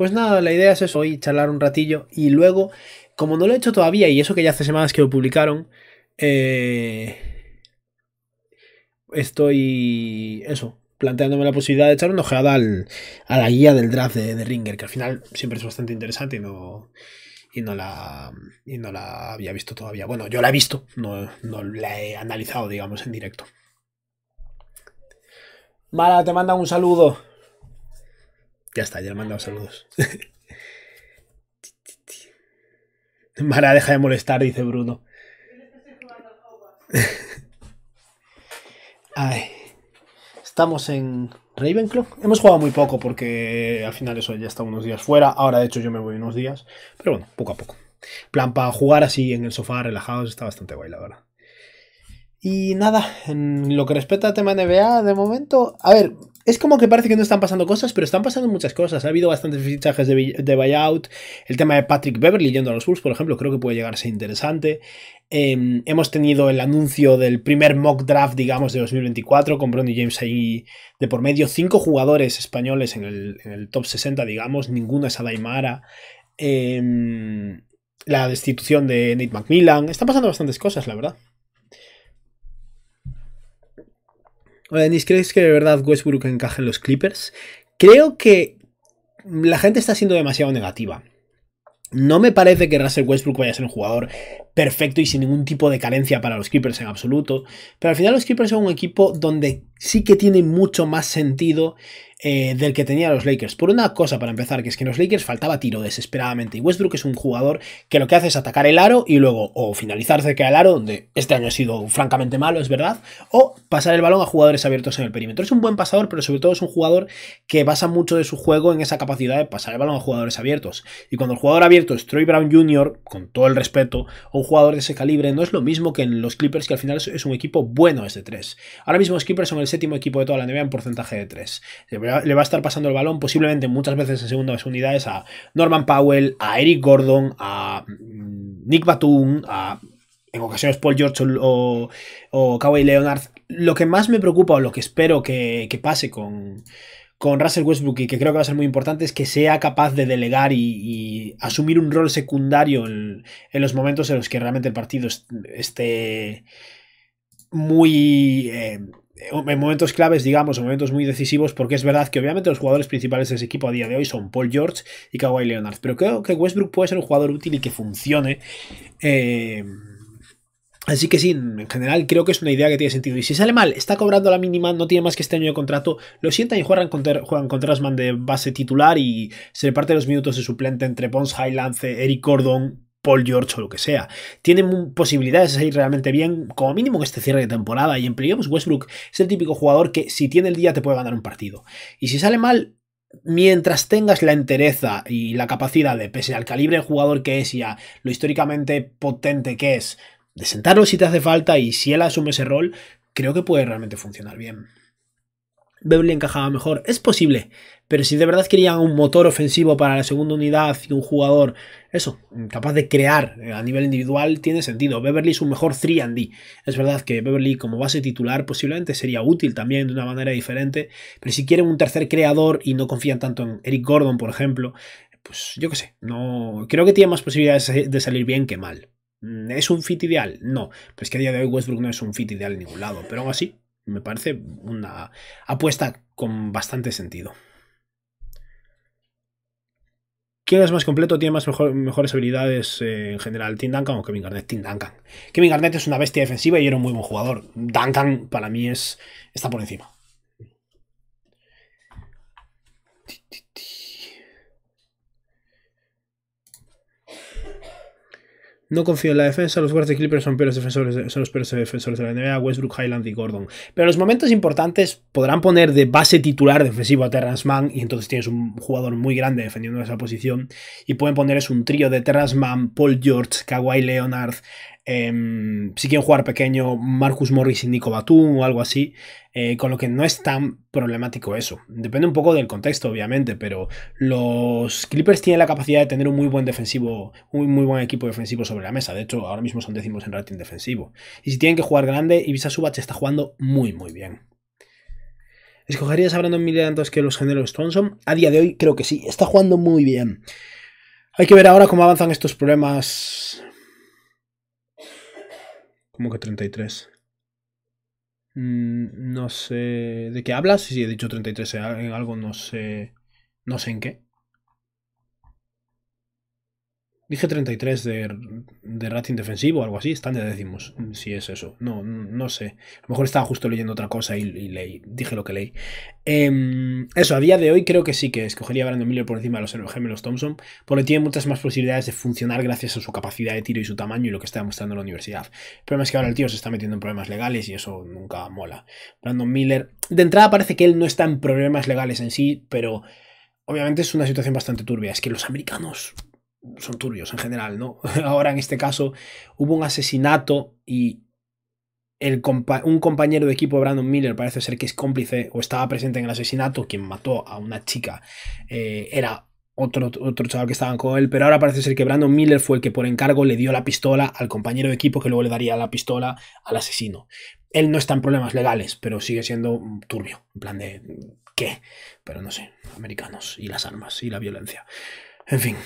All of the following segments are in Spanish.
Pues nada, la idea es eso, hoy charlar un ratillo y luego, como no lo he hecho todavía, y eso que ya hace semanas que lo publicaron, eh, estoy, eso, planteándome la posibilidad de echar una ojeada a la guía del draft de, Ringer, que al final siempre es bastante interesante y no, y no, la, y no la había visto todavía. Bueno, yo la he visto, no, no la he analizado, digamos, en directo. Mala, te manda un saludo. Ya está, ya le he mandado saludos. Mara, deja de molestar, dice Bruno. estamos en Ravenclaw. Hemos jugado muy poco porque al final eso ya está unos días fuera. Ahora, de hecho, yo me voy unos días. Pero bueno, poco a poco. plan, para jugar así en el sofá, relajados, está bastante guay, la verdad. Y nada, en lo que respecta al tema NBA, de momento, a ver, es como que parece que no están pasando cosas, pero están pasando muchas cosas. Ha habido bastantes fichajes de, buyout. El tema de Patrick Beverly yendo a los Bulls, por ejemplo, creo que puede llegar a ser interesante. Em, hemos tenido el anuncio del primer mock draft, digamos, de 2024, con Bronny James ahí de por medio. Cinco jugadores españoles en el, top 60, digamos. Ninguno es Adaimara. Eh, la destitución de Nate McMillan. Están pasando bastantes cosas, la verdad. Denis, crees que de verdad Westbrook encaja en los Clippers? Creo que la gente está siendo demasiado negativa. No me parece que Russell Westbrook vaya a ser un jugador perfecto y sin ningún tipo de carencia para los Clippers en absoluto, pero al final los Clippers son un equipo donde sí que tiene mucho más sentido eh, del que tenía los Lakers. Por una cosa, para empezar, que es que en los Lakers faltaba tiro desesperadamente. Y Westbrook es un jugador que lo que hace es atacar el aro y luego o finalizar cerca del aro, donde este año ha sido francamente malo, es verdad, o pasar el balón a jugadores abiertos en el perímetro. Es un buen pasador, pero sobre todo es un jugador que basa mucho de su juego en esa capacidad de pasar el balón a jugadores abiertos. Y cuando el jugador abierto es Troy Brown Jr., con todo el respeto, o un jugador de ese calibre, no es lo mismo que en los Clippers, que al final es un equipo bueno es de 3. Ahora mismo los Clippers son el séptimo equipo de toda la NBA en porcentaje de 3 le va a estar pasando el balón posiblemente muchas veces en segunda unidades a Norman Powell, a Eric Gordon, a mm, Nick Batum, a en ocasiones Paul George o, o Kawhi Leonard. Lo que más me preocupa o lo que espero que, pase con, Russell Westbrook y que creo que va a ser muy importante es que sea capaz de delegar y, asumir un rol secundario en, los momentos en los que realmente el partido esté muy... Eh, en momentos claves, digamos, en momentos muy decisivos, porque es verdad que obviamente los jugadores principales de ese equipo a día de hoy son Paul George y Kawhi Leonard, pero creo que Westbrook puede ser un jugador útil y que funcione. Eh, así que sí, en general creo que es una idea que tiene sentido. Y si sale mal, está cobrando la mínima, no tiene más que este año de contrato, lo sientan y juegan con, juegan con Trasman de base titular y se reparte los minutos de suplente entre Pons Lance, Eric Cordon, Paul George o lo que sea. Tienen posibilidades de salir realmente bien, como mínimo que este cierre de temporada. Y en Westbrook es el típico jugador que, si tiene el día, te puede ganar un partido. Y si sale mal, mientras tengas la entereza y la capacidad de, pese al calibre del jugador que es y a lo históricamente potente que es, de sentarlo si te hace falta y si él asume ese rol, creo que puede realmente funcionar bien. Beverly encajaba mejor. Es posible, pero si de verdad querían un motor ofensivo para la segunda unidad y un jugador, eso, capaz de crear eh, a nivel individual, tiene sentido. Beverly es un mejor 3D. Es verdad que Beverly como base titular posiblemente sería útil también de una manera diferente, pero si quieren un tercer creador y no confían tanto en Eric Gordon, por ejemplo, pues yo qué sé, no creo que tiene más posibilidades de salir bien que mal. Mm, ¿Es un fit ideal? No, pues que a día de hoy Westbrook no es un fit ideal en ningún lado, pero aún así me parece una apuesta con bastante sentido. ¿Quién es más completo? Tiene más mejores habilidades eh, en general, Tim Duncan o Kevin Garnett. Tim Duncan. Kevin Garnett es una bestia defensiva y era un muy buen jugador. Duncan para mí es está por encima. No confío en la defensa. Los Guards de Clippers son defensores, son los peores defensores de la NBA. Westbrook, Highland y Gordon. Pero en los momentos importantes podrán poner de base titular defensivo a Terrence Mann. Y entonces tienes un jugador muy grande defendiendo esa posición. Y pueden poner es un trío de Terrence Mann, Paul George, Kawhi Leonard, Em, si quieren jugar pequeño, Marcus Morris y Nico Batum o algo así, eh, con lo que no es tan problemático eso. Depende un poco del contexto, obviamente, pero los Clippers tienen la capacidad de tener un muy buen defensivo, un muy buen equipo defensivo sobre la mesa. De hecho, ahora mismo son décimos en rating defensivo. Y si tienen que jugar grande, Ibiza Subach está jugando muy, muy bien. ¿Escogerías a Brandon Miller antes que los géneros Thompson? A día de hoy creo que sí, está jugando muy bien. Hay que ver ahora cómo avanzan estos problemas como que 33? Mm, no sé. ¿De qué hablas? Si he dicho 33 eh, en algo, no sé. No sé en qué. Dije 33 de, de rating defensivo o algo así, están de décimos, si es eso. No, no sé. A lo mejor estaba justo leyendo otra cosa y, leí, dije lo que leí. Em, eso, a día de hoy creo que sí que escogería a Brandon Miller por encima de los gemelos Thompson, porque tiene muchas más posibilidades de funcionar gracias a su capacidad de tiro y su tamaño y lo que está demostrando en la universidad. El problema es que ahora el tío se está metiendo en problemas legales y eso nunca mola. Brandon Miller, de entrada parece que él no está en problemas legales en sí, pero obviamente es una situación bastante turbia. Es que los americanos son turbios en general, ¿no? Ahora en este caso hubo un asesinato y el un compañero de equipo, Brandon Miller, parece ser que es cómplice o estaba presente en el asesinato, quien mató a una chica eh, era otro, otro chaval que estaba con él, pero ahora parece ser que Brandon Miller fue el que por encargo le dio la pistola al compañero de equipo que luego le daría la pistola al asesino. Él no está en problemas legales, pero sigue siendo turbio, en plan de ¿qué? Pero no sé, americanos y las armas y la violencia. En fin.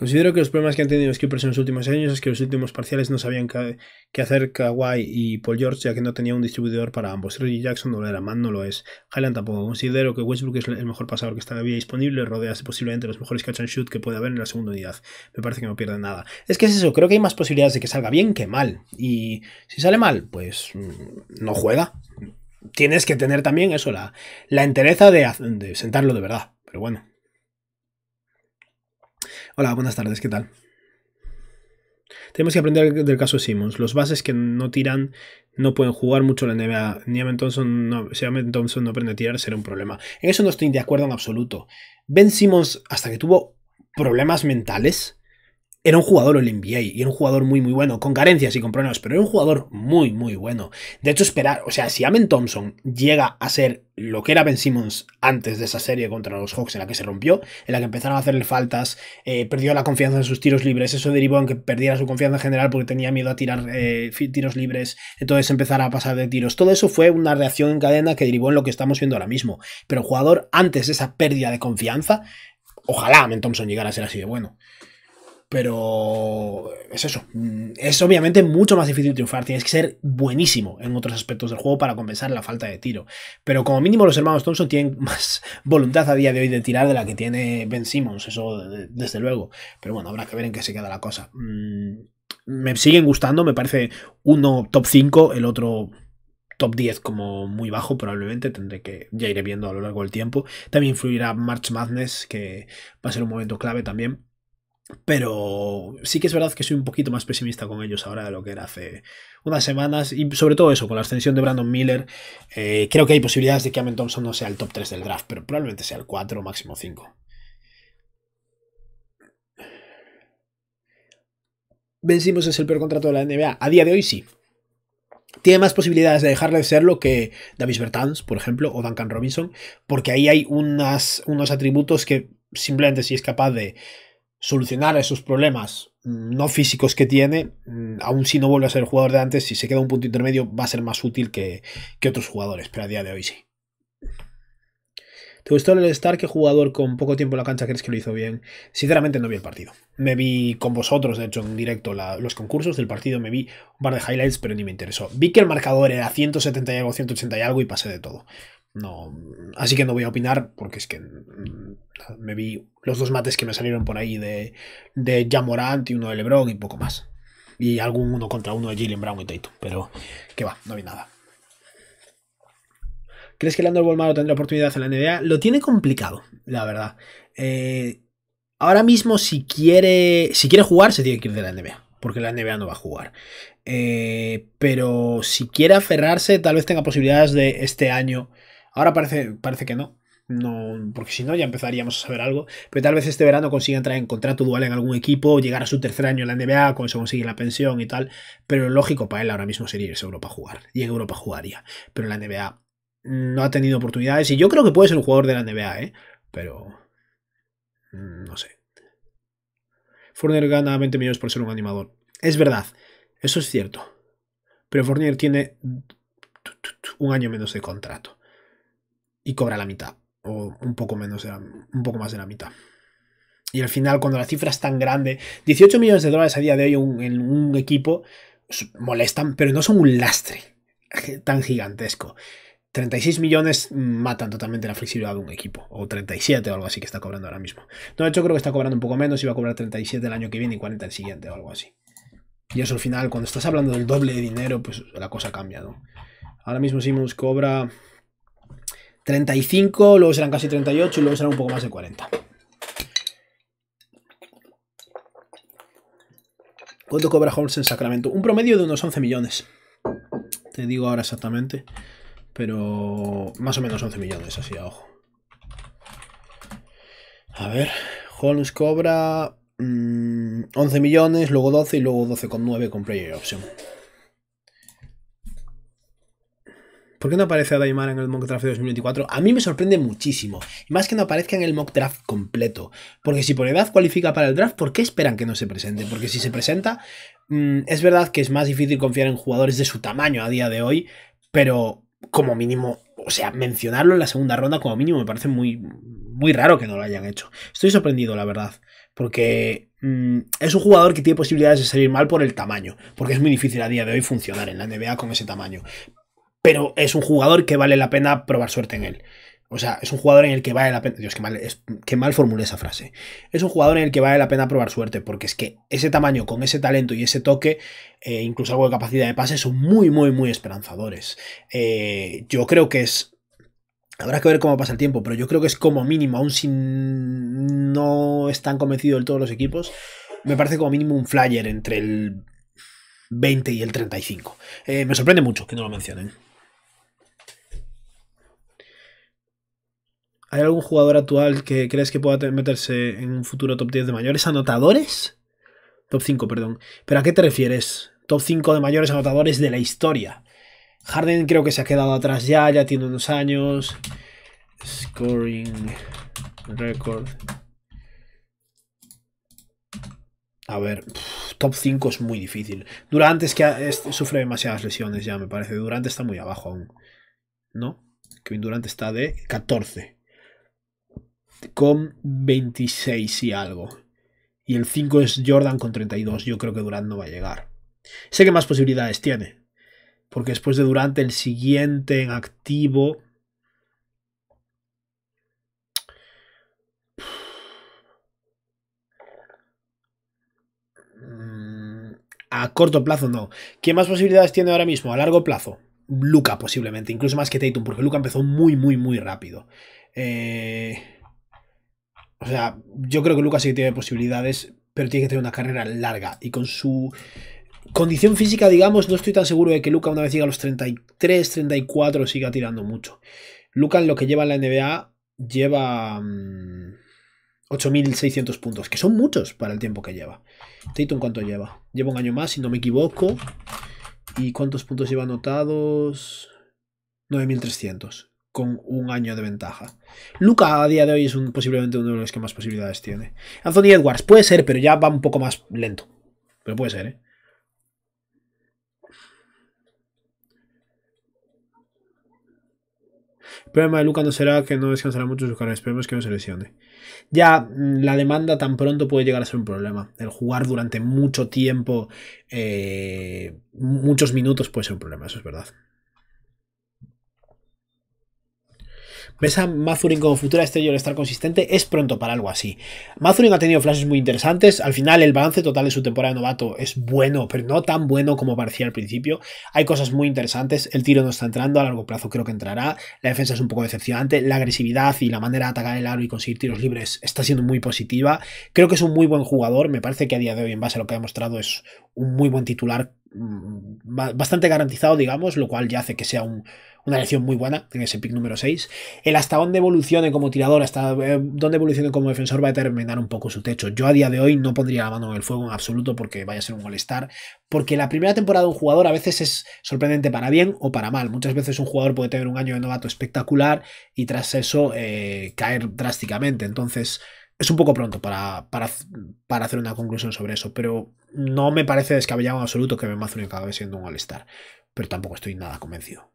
Considero que los problemas que han tenido los en los últimos años es que los últimos parciales no sabían qué hacer Kawhi y Paul George, ya que no tenía un distribuidor para ambos. Reggie Jackson no lo era, Mann no lo es. Highland tampoco. Considero que Westbrook es el mejor pasador que está todavía disponible, Rodea posiblemente los mejores catch and shoot que puede haber en la segunda unidad. Me parece que no pierde nada. Es que es eso, creo que hay más posibilidades de que salga bien que mal. Y si sale mal, pues mm, no juega. Tienes que tener también eso, la, la entereza de sentarlo de verdad. Pero bueno. Hola, buenas tardes, ¿qué tal? Tenemos que aprender del caso Simmons. Los bases que no tiran no pueden jugar mucho la NBA. Si Thompson Thompson no aprende a tirar, será un problema. En eso no estoy de acuerdo en absoluto. Ben Simmons, hasta que tuvo problemas mentales, era un jugador el NBA y era un jugador muy, muy bueno, con carencias y con problemas, pero era un jugador muy, muy bueno. De hecho, esperar, o sea, si Amen Thompson llega a ser lo que era Ben Simmons antes de esa serie contra los Hawks en la que se rompió, en la que empezaron a hacerle faltas, eh, perdió la confianza en sus tiros libres, eso derivó en que perdiera su confianza en general porque tenía miedo a tirar eh, tiros libres, entonces empezara a pasar de tiros. Todo eso fue una reacción en cadena que derivó en lo que estamos viendo ahora mismo. Pero el jugador, antes de esa pérdida de confianza, ojalá Amen Thompson llegara a ser así de bueno. Pero es eso. Mm, es obviamente mucho más difícil triunfar. Tienes que ser buenísimo en otros aspectos del juego para compensar la falta de tiro. Pero como mínimo los hermanos Thompson tienen más voluntad a día de hoy de tirar de la que tiene Ben Simmons. Eso desde luego. Pero bueno, habrá que ver en qué se queda la cosa. Mm, me siguen gustando. Me parece uno top 5, el otro top 10 como muy bajo probablemente, tendré que, ya iré viendo a lo largo del tiempo. También influirá March Madness, que va a ser un momento clave también. Pero sí que es verdad que soy un poquito más pesimista con ellos ahora de lo que era hace unas semanas. Y sobre todo eso, con la ascensión de Brandon Miller, eh, creo que hay posibilidades de que Amen Thompson no sea el top 3 del draft, pero probablemente sea el 4 máximo 5. Vencimos es el peor contrato de la NBA. A día de hoy sí. Tiene más posibilidades de dejarle de serlo que Davis Bertans, por ejemplo, o Duncan Robinson, porque ahí hay unas, unos atributos que simplemente si es capaz de solucionar esos problemas mm, no físicos que tiene, mm, aún si no vuelve a ser el jugador de antes, si se queda un punto intermedio va a ser más útil que, otros jugadores, pero a día de hoy sí. ¿Te gustó el Star? ¿Qué jugador con poco tiempo en la cancha crees que lo hizo bien? Sinceramente no vi el partido. Me vi con vosotros, de hecho, en directo los concursos del partido, me vi un par de highlights, pero ni me interesó. Vi que el marcador era 170 algo, 180 y algo y pasé de todo. No, así que no voy a opinar porque es que mm, me vi los dos mates que me salieron por ahí de, de y uno de LeBron y poco más. Y algún uno contra uno de Jalen Brown y Tatum, pero que va, no vi nada. ¿Crees que Leandro Bolmaro tendrá oportunidad en la NBA? Lo tiene complicado, la verdad. Eh, ahora mismo, si quiere, si quiere jugar, se tiene que ir de la NBA porque la NBA no va a jugar. Eh, pero si quiere aferrarse, tal vez tenga posibilidades de este año Ahora parece, parece que no. No, porque si no ya empezaríamos a saber algo. Pero tal vez este verano consiga entrar en contrato dual en algún equipo, llegar a su tercer año en la NBA, con eso consigue la pensión y tal. Pero lo lógico para él ahora mismo sería irse a Europa a jugar. Y en Europa jugaría. Pero la NBA no ha tenido oportunidades. Y yo creo que puede ser un jugador de la NBA, ¿eh? Pero... Mm, no sé. Fournier gana 20 millones por ser un animador. Es verdad. Eso es cierto. Pero Fournier tiene un año menos de contrato y cobra la mitad, o un poco menos, un poco más de la mitad. Y al final, cuando la cifra es tan grande, 18 millones de dólares a día de hoy en un equipo molestan, pero no son un lastre tan gigantesco. 36 millones matan totalmente la flexibilidad de un equipo, o 37 o algo así que está cobrando ahora mismo. No, de hecho creo que está cobrando un poco menos, va a cobrar 37 el año que viene y 40 el siguiente o algo así. Y eso al final, cuando estás hablando del doble de dinero, pues la cosa cambia, ¿no? Ahora mismo Simmons cobra 35, luego serán casi 38 y luego serán un poco más de 40. ¿Cuánto cobra Holmes en Sacramento? Un promedio de unos 11 millones. Te digo ahora exactamente. Pero más o menos 11 millones, así a ojo. A ver, Holmes cobra 11 mm, millones, luego 12 y luego 12,9 con player option. ¿Por qué no aparece Daimar en el mock draft de 2024? A mí me sorprende muchísimo. Más que no aparezca en el mock draft completo. Porque si por edad cualifica para el draft, ¿por qué esperan que no se presente? Porque si se presenta, mm, es verdad que es más difícil confiar en jugadores de su tamaño a día de hoy, pero como mínimo, o sea, mencionarlo en la segunda ronda como mínimo me parece muy, muy raro que no lo hayan hecho. Estoy sorprendido, la verdad, porque mm, es un jugador que tiene posibilidades de salir mal por el tamaño, porque es muy difícil a día de hoy funcionar en la NBA con ese tamaño pero es un jugador que vale la pena probar suerte en él. O sea, es un jugador en el que vale la pena. Dios, qué mal, mal formulé esa frase. Es un jugador en el que vale la pena probar suerte, porque es que ese tamaño, con ese talento y ese toque, e incluso algo de capacidad de pase, son muy, muy, muy esperanzadores. Eh, yo creo que es. Habrá que ver cómo pasa el tiempo, pero yo creo que es como mínimo, aún si no están convencidos del todos los equipos, me parece como mínimo un flyer entre el 20 y el 35. Eh, me sorprende mucho que no lo mencionen. ¿Hay algún jugador actual que crees que pueda meterse en un futuro top 10 de mayores anotadores? Top 5, perdón. ¿Pero a qué te refieres? Top 5 de mayores anotadores de la historia. Harden creo que se ha quedado atrás ya, ya tiene unos años. Scoring record. A ver, top 5 es muy difícil. Durante es que sufre demasiadas lesiones ya, me parece. Durante está muy abajo aún. ¿No? Que Durant está de 14 con 26 y algo. Y el 5 es Jordan con 32. Yo creo que Durant no va a llegar. Sé que más posibilidades tiene. Porque después de Durant, el siguiente en activo. Mm, a corto plazo no. ¿Qué más posibilidades tiene ahora mismo? A largo plazo. Luca posiblemente, incluso más que Tatum, porque Luca empezó muy, muy, muy rápido. Eh... O sea, yo creo que Lucas sí que tiene posibilidades, pero tiene que tener una carrera larga. Y con su condición física, digamos, no estoy tan seguro de que Luca una vez llega a los 33, 34 siga tirando mucho. en lo que lleva en la NBA lleva 8.600 mm, puntos, que son muchos para el tiempo que lleva. Tatum cuánto lleva? Lleva un año más, si no me equivoco. ¿Y cuántos puntos lleva anotados? 9.300 con un año de ventaja. Luca a día de hoy es posiblemente uno de los que más posibilidades tiene. Anthony Edwards puede ser, pero ya va un poco más lento. Pero puede ser, ¿eh? El problema de Luca no será que no descansará mucho su carrera, esperemos que no se lesione. Ya mm, la demanda tan pronto puede llegar a ser un problema. El jugar durante mucho tiempo, eh, muchos minutos puede ser un problema, eso es verdad. Ves a Mazurin como futura estrella de estar consistente, es pronto para algo así. Mazurin ha tenido flashes muy interesantes, al final el balance total de su temporada de novato es bueno, pero no tan bueno como parecía al principio. Hay cosas muy interesantes, el tiro no está entrando, a largo plazo creo que entrará, la defensa es un poco decepcionante, la agresividad y la manera de atacar el aro y conseguir tiros libres está siendo muy positiva. Creo que es un muy buen jugador, me parece que a día de hoy en base a lo que ha mostrado es un muy buen titular mm, bastante garantizado, digamos, lo cual ya hace que sea un, una elección muy buena en ese pick número 6. El hasta dónde evolucione como tirador, hasta eh, dónde evolucione como defensor va a determinar un poco su techo. Yo a día de hoy no pondría la mano en el fuego en absoluto porque vaya a ser un molestar, porque la primera temporada de un jugador a veces es sorprendente para bien o para mal. Muchas veces un jugador puede tener un año de novato espectacular y tras eso eh, caer drásticamente. Entonces es un poco pronto para, para, hacer una conclusión sobre eso, pero no me parece descabellado en absoluto que Ben cada acabe siendo un All-Star, pero tampoco estoy nada convencido.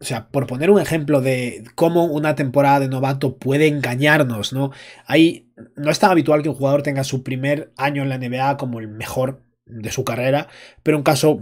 O sea, por poner un ejemplo de cómo una temporada de novato puede engañarnos, ¿no? Ahí no es tan habitual que un jugador tenga su primer año en la NBA como el mejor de su carrera, pero un caso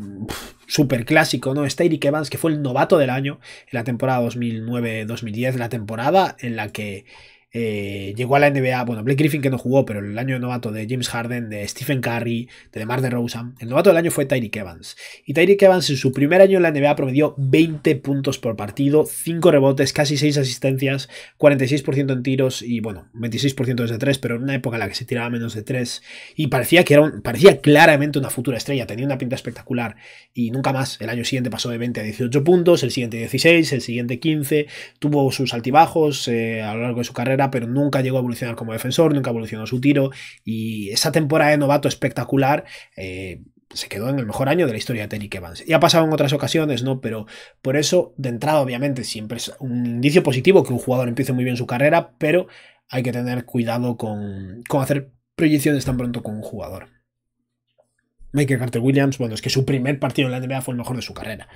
súper clásico, ¿no? Está Evans, que fue el novato del año en la temporada 2009-2010, la temporada en la que eh, llegó a la NBA, bueno, Blake Griffin que no jugó, pero el año novato de James Harden, de Stephen Curry, de DeMar DeRozan, el novato del año fue Tyreek Evans. Y Tyreek Evans en su primer año en la NBA promedió 20 puntos por partido, 5 rebotes, casi 6 asistencias, 46% en tiros y bueno, 26% desde 3, pero en una época en la que se tiraba menos de 3 y parecía que era parecía claramente una futura estrella, tenía una pinta espectacular y nunca más. El año siguiente pasó de 20 a 18 puntos, el siguiente 16, el siguiente 15, tuvo sus altibajos eh, a lo largo de su carrera pero nunca llegó a evolucionar como defensor, nunca evolucionó su tiro y esa temporada de novato espectacular... Eh, se quedó en el mejor año de la historia de Terry Evans. Y ha pasado en otras ocasiones, ¿no? Pero por eso, de entrada, obviamente, siempre es un indicio positivo que un jugador empiece muy bien su carrera, pero hay que tener cuidado con, con hacer proyecciones tan pronto con un jugador. Michael Carter Williams, bueno, es que su primer partido en la NBA fue el mejor de su carrera.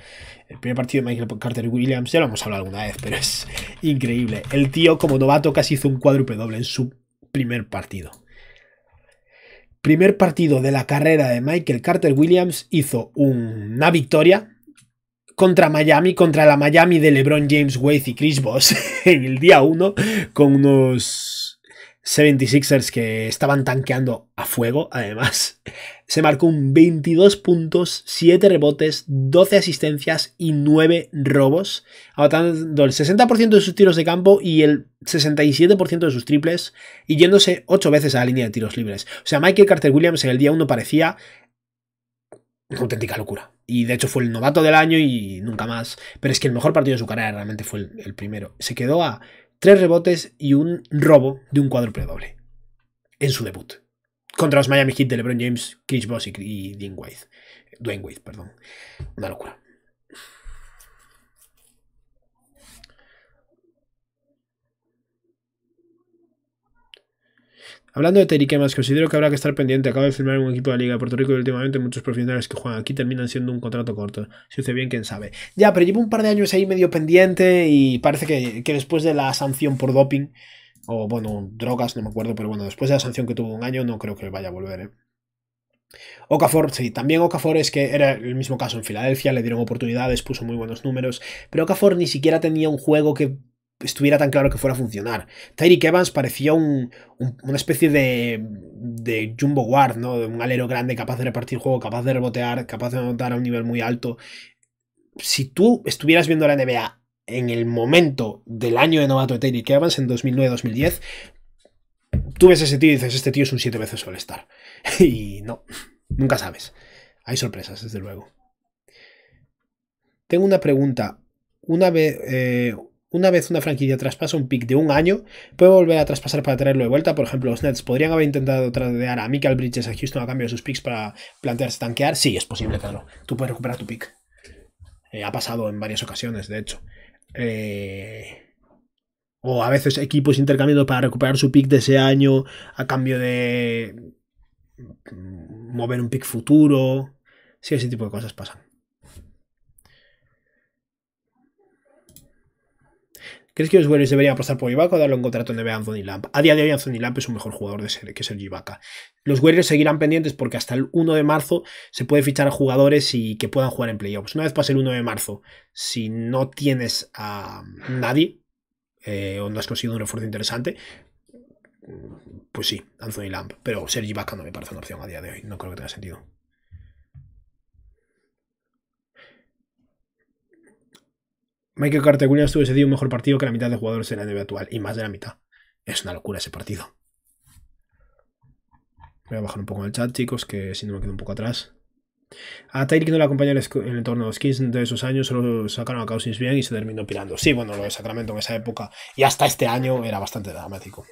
El primer partido de Michael Carter Williams, ya lo hemos hablado alguna vez, pero es increíble. El tío, como novato, casi hizo un cuádruple doble en su primer partido. Primer partido de la carrera de Michael Carter Williams hizo una victoria contra Miami, contra la Miami de LeBron James, Wade y Chris Bosh en el día 1 con unos 76ers que estaban tanqueando a fuego, además se marcó un 22 puntos, 7 rebotes, 12 asistencias y 9 robos, anotando el 60% de sus tiros de campo y el 67% de sus triples y yéndose 8 veces a la línea de tiros libres. O sea, Michael Carter Williams en el día 1 parecía una auténtica locura. Y de hecho fue el novato del año y nunca más. Pero es que el mejor partido de su carrera realmente fue el, primero. Se quedó a 3 rebotes y un robo de un cuádruple doble en su debut contra los Miami Heat de LeBron James, Chris Bosh y, Dean Dwayne Wade, perdón. Una locura. Hablando de más considero que habrá que estar pendiente. Acaba de firmar un equipo de la Liga de Puerto Rico y últimamente muchos profesionales que juegan aquí terminan siendo un contrato corto. Si usted bien, quién sabe. Ya, pero llevo un par de años ahí medio pendiente y parece que, que después de la sanción por doping, o bueno, drogas, no me acuerdo, pero bueno, después de la sanción que tuvo un año, no creo que vaya a volver. ¿eh? Okafor, sí, también Okafor es que era el mismo caso en Filadelfia, le dieron oportunidades, puso muy buenos números, pero Okafor ni siquiera tenía un juego que estuviera tan claro que fuera a funcionar. Tyreek Evans parecía una especie de, de jumbo guard, ¿no? Un alero grande capaz de repartir juego, capaz de rebotear, capaz de anotar a un nivel muy alto. Si tú estuvieras viendo la NBA en el momento del año de novato de Terry Kevans, en 2009-2010, tú ves a ese tío y dices, este tío es un siete veces estar. y no, nunca sabes. Hay sorpresas, desde luego. Tengo una pregunta. Una vez, eh, una vez una franquicia traspasa un pick de un año, ¿puede volver a traspasar para traerlo de vuelta? Por ejemplo, los Nets podrían haber intentado tradear a Michael Bridges a Houston a cambio de sus picks para plantearse tanquear. Sí, es posible, claro. Tú puedes recuperar tu pick. Eh, ha pasado en varias ocasiones, de hecho. Eh, o a veces equipos intercambiando para recuperar su pick de ese año a cambio de mover un pick futuro. Sí, ese tipo de cosas pasan. ¿Crees que los Warriors deberían apostar por Ibaka o darle un contrato en NBA a Anthony Lamp? A día de hoy Anthony Lamp es un mejor jugador de ser, que Sergio Ibaka. Los Warriors seguirán pendientes porque hasta el 1 de marzo se puede fichar a jugadores y que puedan jugar en playoffs. Una vez pase el 1 de marzo, si no tienes a nadie eh, o no has conseguido un refuerzo interesante, pues sí, Anthony Lamp. Pero ser Ibaka no me parece una opción a día de hoy. No creo que tenga sentido. Michael Carter Williams tuvo ese día un mejor partido que la mitad de jugadores en la NBA actual, y más de la mitad. Es una locura ese partido. Voy a bajar un poco en el chat, chicos, que si no me quedo un poco atrás. A Tyreek no le acompañó en el entorno de los Kings de esos años, solo sacaron a Cousins bien y se terminó pirando. Sí, bueno, lo de Sacramento en esa época y hasta este año era bastante dramático.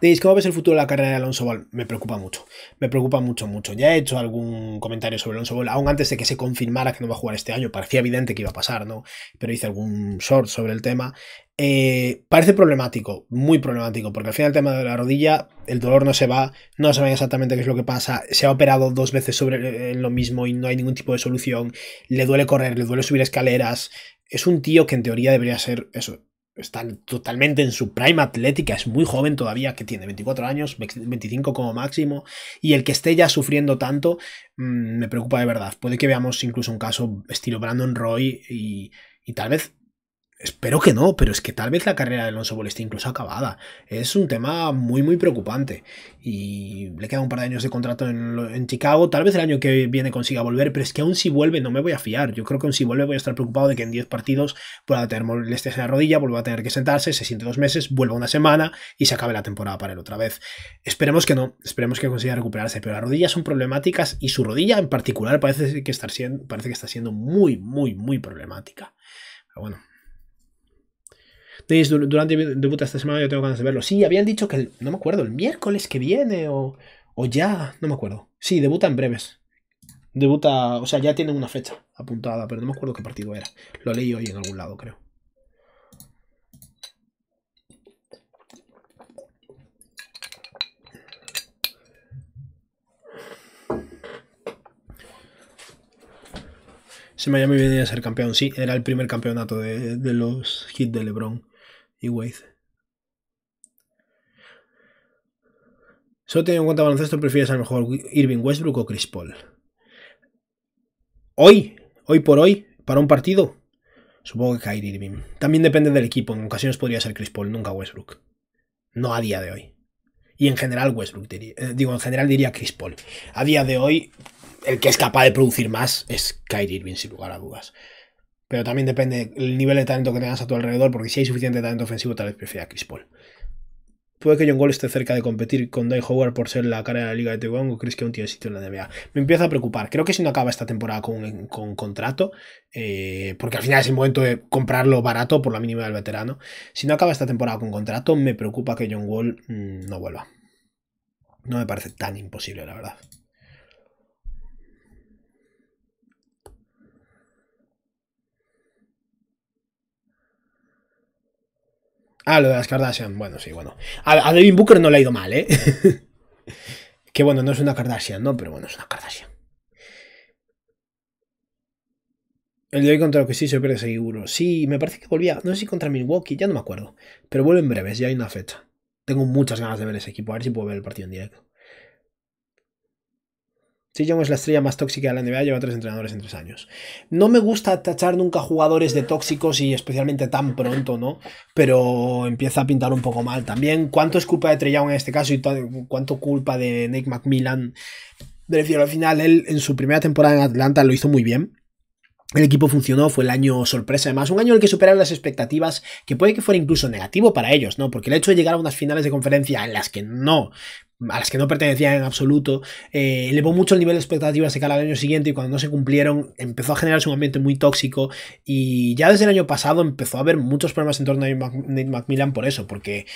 Deis, ¿cómo ves el futuro de la carrera de Alonso Ball? Me preocupa mucho, me preocupa mucho, mucho. Ya he hecho algún comentario sobre Alonso Ball, aún antes de que se confirmara que no va a jugar este año, parecía evidente que iba a pasar, ¿no? Pero hice algún short sobre el tema. Eh, parece problemático, muy problemático, porque al final el tema de la rodilla, el dolor no se va, no saben exactamente qué es lo que pasa, se ha operado dos veces sobre eh, lo mismo y no hay ningún tipo de solución, le duele correr, le duele subir escaleras, es un tío que en teoría debería ser eso, está totalmente en su prime atlética, es muy joven todavía, que tiene 24 años, 25 como máximo, y el que esté ya sufriendo tanto mm, me preocupa de verdad. Puede que veamos incluso un caso estilo Brandon Roy y, y tal vez Espero que no, pero es que tal vez la carrera de Alonso Ball está incluso acabada. Es un tema muy, muy preocupante. Y le queda un par de años de contrato en, Chicago. Tal vez el año que viene consiga volver, pero es que aún si vuelve no me voy a fiar. Yo creo que aún si vuelve voy a estar preocupado de que en 10 partidos pueda tener molestias en la rodilla, vuelva a tener que sentarse, se siente dos meses, vuelva una semana y se acabe la temporada para él otra vez. Esperemos que no, esperemos que consiga recuperarse, pero las rodillas son problemáticas y su rodilla en particular parece que, parece que está siendo muy, muy, muy problemática. Pero bueno, Tenéis durante debuta esta semana, yo tengo ganas de verlo. Sí, habían dicho que, el, no me acuerdo, el miércoles que viene o, ya, no me acuerdo. Sí, debuta en breves. Debuta, o sea, ya tienen una fecha apuntada, pero no me acuerdo qué partido era. Lo leí hoy en algún lado, creo. Si Miami venía a ser campeón, sí, era el primer campeonato de, de los hits de LeBron y Wade. Solo teniendo en cuenta baloncesto, ¿prefieres a lo mejor Irving Westbrook o Chris Paul? Hoy, hoy por hoy, para un partido, supongo que Kyrie Irving. También depende del equipo, en ocasiones podría ser Chris Paul, nunca Westbrook. No a día de hoy. Y en general Westbrook, diría, eh, digo, en general diría Chris Paul. A día de hoy, el que es capaz de producir más es Kyrie Irving, sin lugar a dudas. Pero también depende el nivel de talento que tengas a tu alrededor, porque si hay suficiente talento ofensivo, tal vez prefiera Chris Paul. Puede que John Wall esté cerca de competir con Dai Howard por ser la cara de la liga de Taiwán o crees que aún tiene sitio en la NBA. Me empieza a preocupar. Creo que si no acaba esta temporada con, contrato, eh, porque al final es el momento de comprarlo barato por la mínima del veterano, si no acaba esta temporada con contrato, me preocupa que John Wall mm, no vuelva. No me parece tan imposible, la verdad. Ah, lo de las Kardashian. Bueno, sí, bueno. A, a Devin Booker no le ha ido mal, ¿eh? que bueno, no es una Kardashian, ¿no? Pero bueno, es una Kardashian. El de hoy contra lo que sí se pierde seguro. Sí, me parece que volvía. No sé si contra Milwaukee, ya no me acuerdo. Pero vuelve en breves, ya hay una fecha. Tengo muchas ganas de ver ese equipo. A ver si puedo ver el partido en directo. Trey es la estrella más tóxica de la NBA, lleva tres entrenadores en tres años. No me gusta tachar nunca jugadores de tóxicos y especialmente tan pronto, ¿no? Pero empieza a pintar un poco mal también. ¿Cuánto es culpa de Trey en este caso y cuánto culpa de Nick McMillan? Me al final él en su primera temporada en Atlanta lo hizo muy bien. El equipo funcionó, fue el año sorpresa, además, un año en el que superaron las expectativas, que puede que fuera incluso negativo para ellos, ¿no? Porque el hecho de llegar a unas finales de conferencia en las que no a las que no pertenecían en absoluto, eh, elevó mucho el nivel de expectativas de cara al año siguiente y cuando no se cumplieron empezó a generarse un ambiente muy tóxico y ya desde el año pasado empezó a haber muchos problemas en torno a Nate McMillan por eso, porque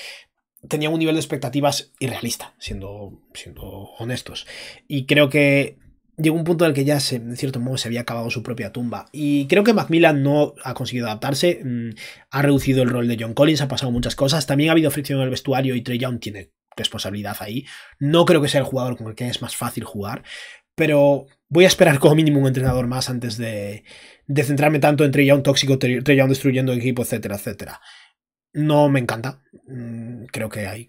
tenía un nivel de expectativas irrealista, siendo, siendo honestos. Y creo que llegó un punto en el que ya, se, en cierto modo, se había acabado su propia tumba. Y creo que Macmillan no ha conseguido adaptarse, mm, ha reducido el rol de John Collins, ha pasado muchas cosas, también ha habido fricción en el vestuario y Trey Young tiene responsabilidad ahí. No creo que sea el jugador con el que es más fácil jugar, pero voy a esperar como mínimo un entrenador más antes de, centrarme tanto en Trey Young tóxico, Trey Young destruyendo el equipo, etcétera, etcétera. No me encanta, mm, creo que hay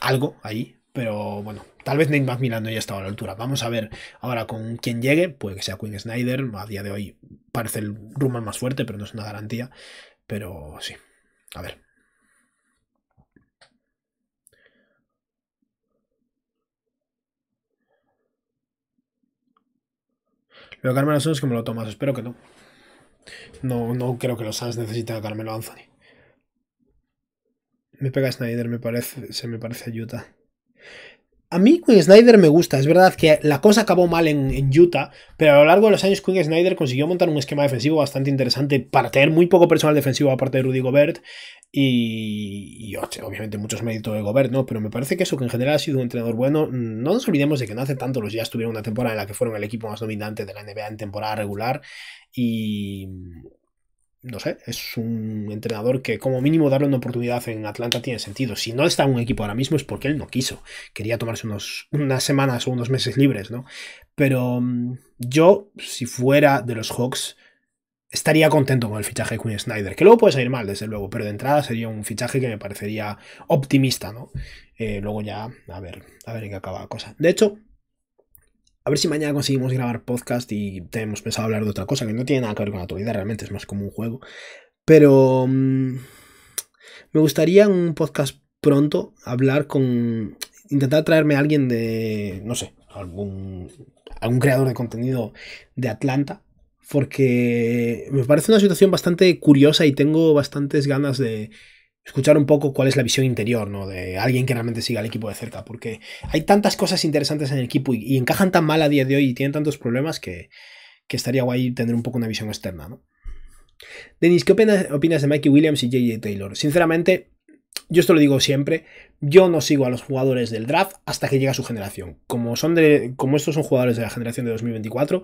algo ahí, pero bueno, Tal vez Nate McMillan ya estado a la altura. Vamos a ver ahora con quién llegue. Puede que sea Quinn Snyder. A día de hoy parece el rumor más fuerte, pero no es una garantía. Pero sí. A ver. Lo de Carmelo Sanz es que me lo tomas. Espero que no. No, no creo que los Suns necesiten a Carmelo Anthony. Me pega Snyder, me parece, se me parece a Utah. A mí Queen Snyder me gusta, es verdad que la cosa acabó mal en, Utah, pero a lo largo de los años Queen Snyder consiguió montar un esquema defensivo bastante interesante para tener muy poco personal defensivo aparte de Rudy Gobert y, obviamente muchos méritos de Gobert, ¿no? Pero me parece que eso que en general ha sido un entrenador bueno, mm, no nos olvidemos de que no hace tanto los Jazz tuvieron una temporada en la que fueron el equipo más dominante de la NBA en temporada regular y no sé, es un entrenador que como mínimo darle una oportunidad en Atlanta tiene sentido. Si no está en un equipo ahora mismo es porque él no quiso. Quería tomarse unos, unas semanas o unos meses libres, ¿no? Pero mm, yo, si fuera de los Hawks, estaría contento con el fichaje de Queen Snyder, que luego puede salir mal, desde luego, pero de entrada sería un fichaje que me parecería optimista, ¿no? Eh, luego ya, a ver, a ver en qué acaba la cosa. De hecho, a ver si mañana conseguimos grabar podcast y tenemos pensado hablar de otra cosa que no tiene nada que ver con la actualidad, realmente es más como un juego. Pero mm, me gustaría un podcast pronto hablar con... Intentar traerme a alguien de, no sé, algún, algún creador de contenido de Atlanta, porque me parece una situación bastante curiosa y tengo bastantes ganas de, escuchar un poco cuál es la visión interior, ¿no? De alguien que realmente siga al equipo de cerca, porque hay tantas cosas interesantes en el equipo y, encajan tan mal a día de hoy y tienen tantos problemas que, estaría guay tener un poco una visión externa, ¿no? Denis, ¿qué opinas, opinas de Mikey Williams y JJ Taylor? Sinceramente, yo esto lo digo siempre, yo no sigo a los jugadores del draft hasta que llega su generación. Como, son de, como estos son jugadores de la generación de 2024,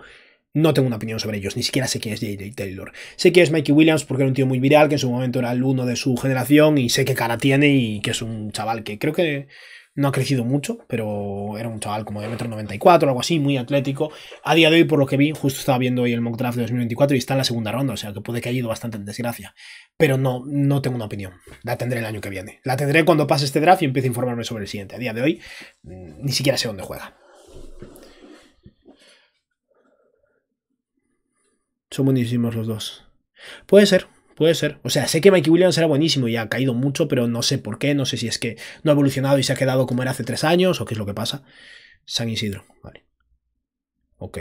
no tengo una opinión sobre ellos, ni siquiera sé quién es JJ Taylor. Sé que es Mikey Williams porque era un tío muy viral, que en su momento era el uno de su generación y sé qué cara tiene y que es un chaval que creo que no ha crecido mucho, pero era un chaval como de metro 94 o algo así, muy atlético. A día de hoy, por lo que vi, justo estaba viendo hoy el mock draft de 2024 y está en la segunda ronda, o sea que puede que haya ido bastante en desgracia. Pero no, no tengo una opinión. La tendré el año que viene. La tendré cuando pase este draft y empiece a informarme sobre el siguiente. A día de hoy, mm, ni siquiera sé dónde juega. Son buenísimos los dos. Puede ser, puede ser. O sea, sé que Mikey Williams era buenísimo y ha caído mucho, pero no sé por qué. No sé si es que no ha evolucionado y se ha quedado como era hace tres años o qué es lo que pasa. San Isidro, vale. Ok.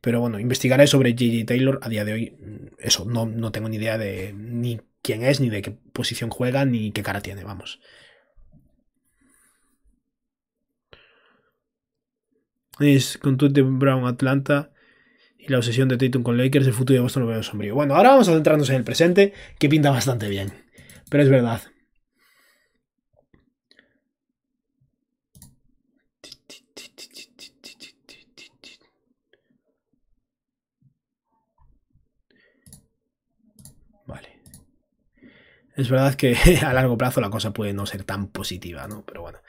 Pero bueno, investigaré sobre JJ Taylor a día de hoy. Mm, eso, no, no tengo ni idea de ni quién es, ni de qué posición juega, ni qué cara tiene, vamos. Es con Twitter Brown Atlanta y la obsesión de Tatum con Lakers, el futuro de Boston lo veo sombrío. Bueno, ahora vamos a centrarnos en el presente, que pinta bastante bien. Pero es verdad. Vale. Es verdad que a largo plazo la cosa puede no ser tan positiva, ¿no? Pero bueno.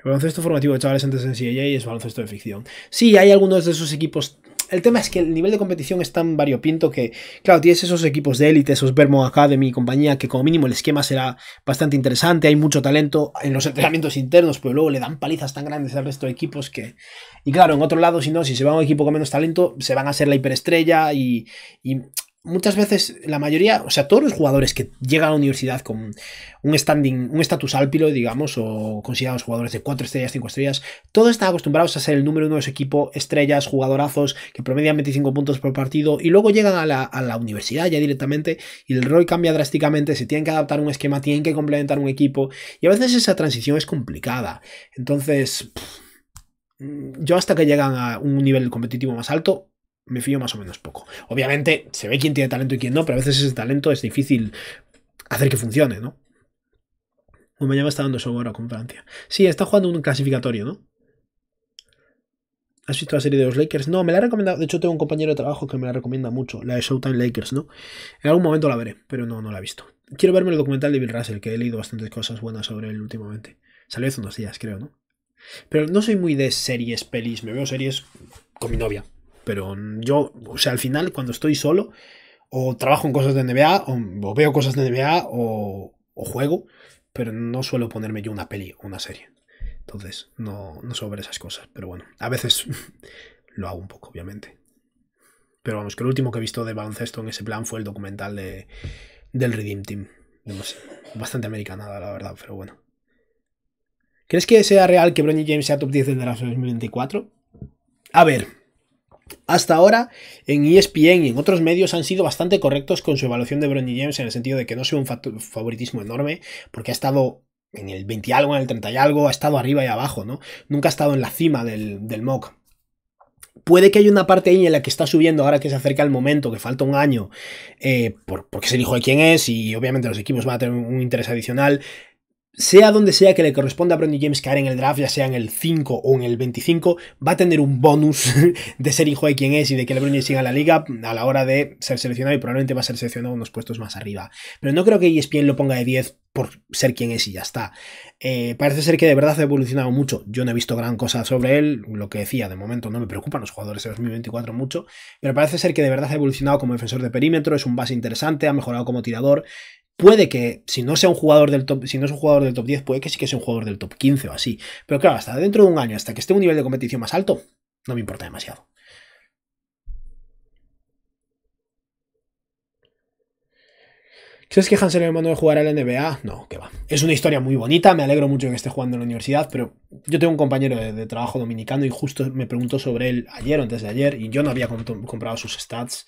El baloncesto formativo de chavales antes en CIA y es baloncesto de ficción. Sí, hay algunos de esos equipos el tema es que el nivel de competición es tan variopinto que, claro, tienes esos equipos de élite, esos Vermont Academy y compañía, que como mínimo el esquema será bastante interesante, hay mucho talento en los entrenamientos internos, pero luego le dan palizas tan grandes al resto de equipos que... Y claro, en otro lado, si no, si se va a un equipo con menos talento, se van a ser la hiperestrella y muchas veces la mayoría, o sea, todos los jugadores que llegan a la universidad con un standing, un estatus álpilo, digamos, o considerados jugadores de 4 estrellas, 5 estrellas, todos están acostumbrados a ser el número uno de su equipo, estrellas, jugadorazos, que promedian 25 puntos por partido, y luego llegan a la, universidad ya directamente, y el rol cambia drásticamente, se tienen que adaptar un esquema, tienen que complementar un equipo, y a veces esa transición es complicada. Entonces... yo hasta que llegan a un nivel competitivo más alto, me fío más o menos poco. Obviamente se ve quién tiene talento y quién no, pero a veces ese talento es difícil hacer que funcione, ¿no? O mañana está dando ahora con Francia. Sí, está jugando un clasificatorio, ¿no? ¿Has visto la serie de los Lakers? No, me la ha recomendado. De hecho, tengo un compañero de trabajo que me la recomienda mucho, la de Showtime Lakers, ¿no? En algún momento la veré, pero no, no la he visto. Quiero verme el documental de Bill Russell, que he leído bastantes cosas buenas sobre él últimamente. Salió hace unos días, creo, ¿no? Pero no soy muy de series, pelis, me veo series con mi novia, pero yo, o sea, al final cuando estoy solo, o trabajo en cosas de NBA, o, veo cosas de NBA, o, juego, pero no suelo ponerme yo una peli o una serie. Entonces, no, no suelo ver esas cosas. Pero bueno, a veces lo hago un poco, obviamente. Pero vamos, que el último que he visto de baloncesto en ese plan fue el documental del Redeem Team. No sé, bastante americana la verdad, pero bueno. ¿Crees que sea real que Bronny James sea top 10 del draft 2024? A ver, hasta ahora, en ESPN y en otros medios han sido bastante correctos con su evaluación de Bronny James en el sentido de que no sea un favoritismo enorme, porque ha estado en el 20 algo, en el 30 y algo, ha estado arriba y abajo, ¿no? Nunca ha estado en la cima del, del mock. Puede que haya una parte ahí en la que está subiendo ahora que se acerca el momento, que falta un año, eh, porque se el hijo de quién es y obviamente los equipos van a tener un interés adicional sea donde sea que le corresponda a Bronny James caer en el draft, ya sea en el 5 o en el 25, va a tener un bonus de ser hijo de quien es y de que el James siga en la liga a la hora de ser seleccionado y probablemente va a ser seleccionado unos puestos más arriba. Pero no creo que ESPN lo ponga de 10 por ser quien es y ya está. Eh, parece ser que de verdad ha evolucionado mucho. Yo no he visto gran cosa sobre él, lo que decía, de momento no me preocupan los jugadores de 2024 mucho, pero parece ser que de verdad ha evolucionado como defensor de perímetro, es un base interesante, ha mejorado como tirador Puede que, si no sea un jugador del top, si no es un jugador del top 10, puede que sí que sea un jugador del top 15 o así. Pero claro, hasta dentro de un año, hasta que esté un nivel de competición más alto, no me importa demasiado. ¿Crees que Hansel me jugará a la NBA? No, que va. Es una historia muy bonita, me alegro mucho que esté jugando en la universidad, pero yo tengo un compañero de, trabajo dominicano y justo me preguntó sobre él ayer o antes de ayer y yo no había comprado sus stats,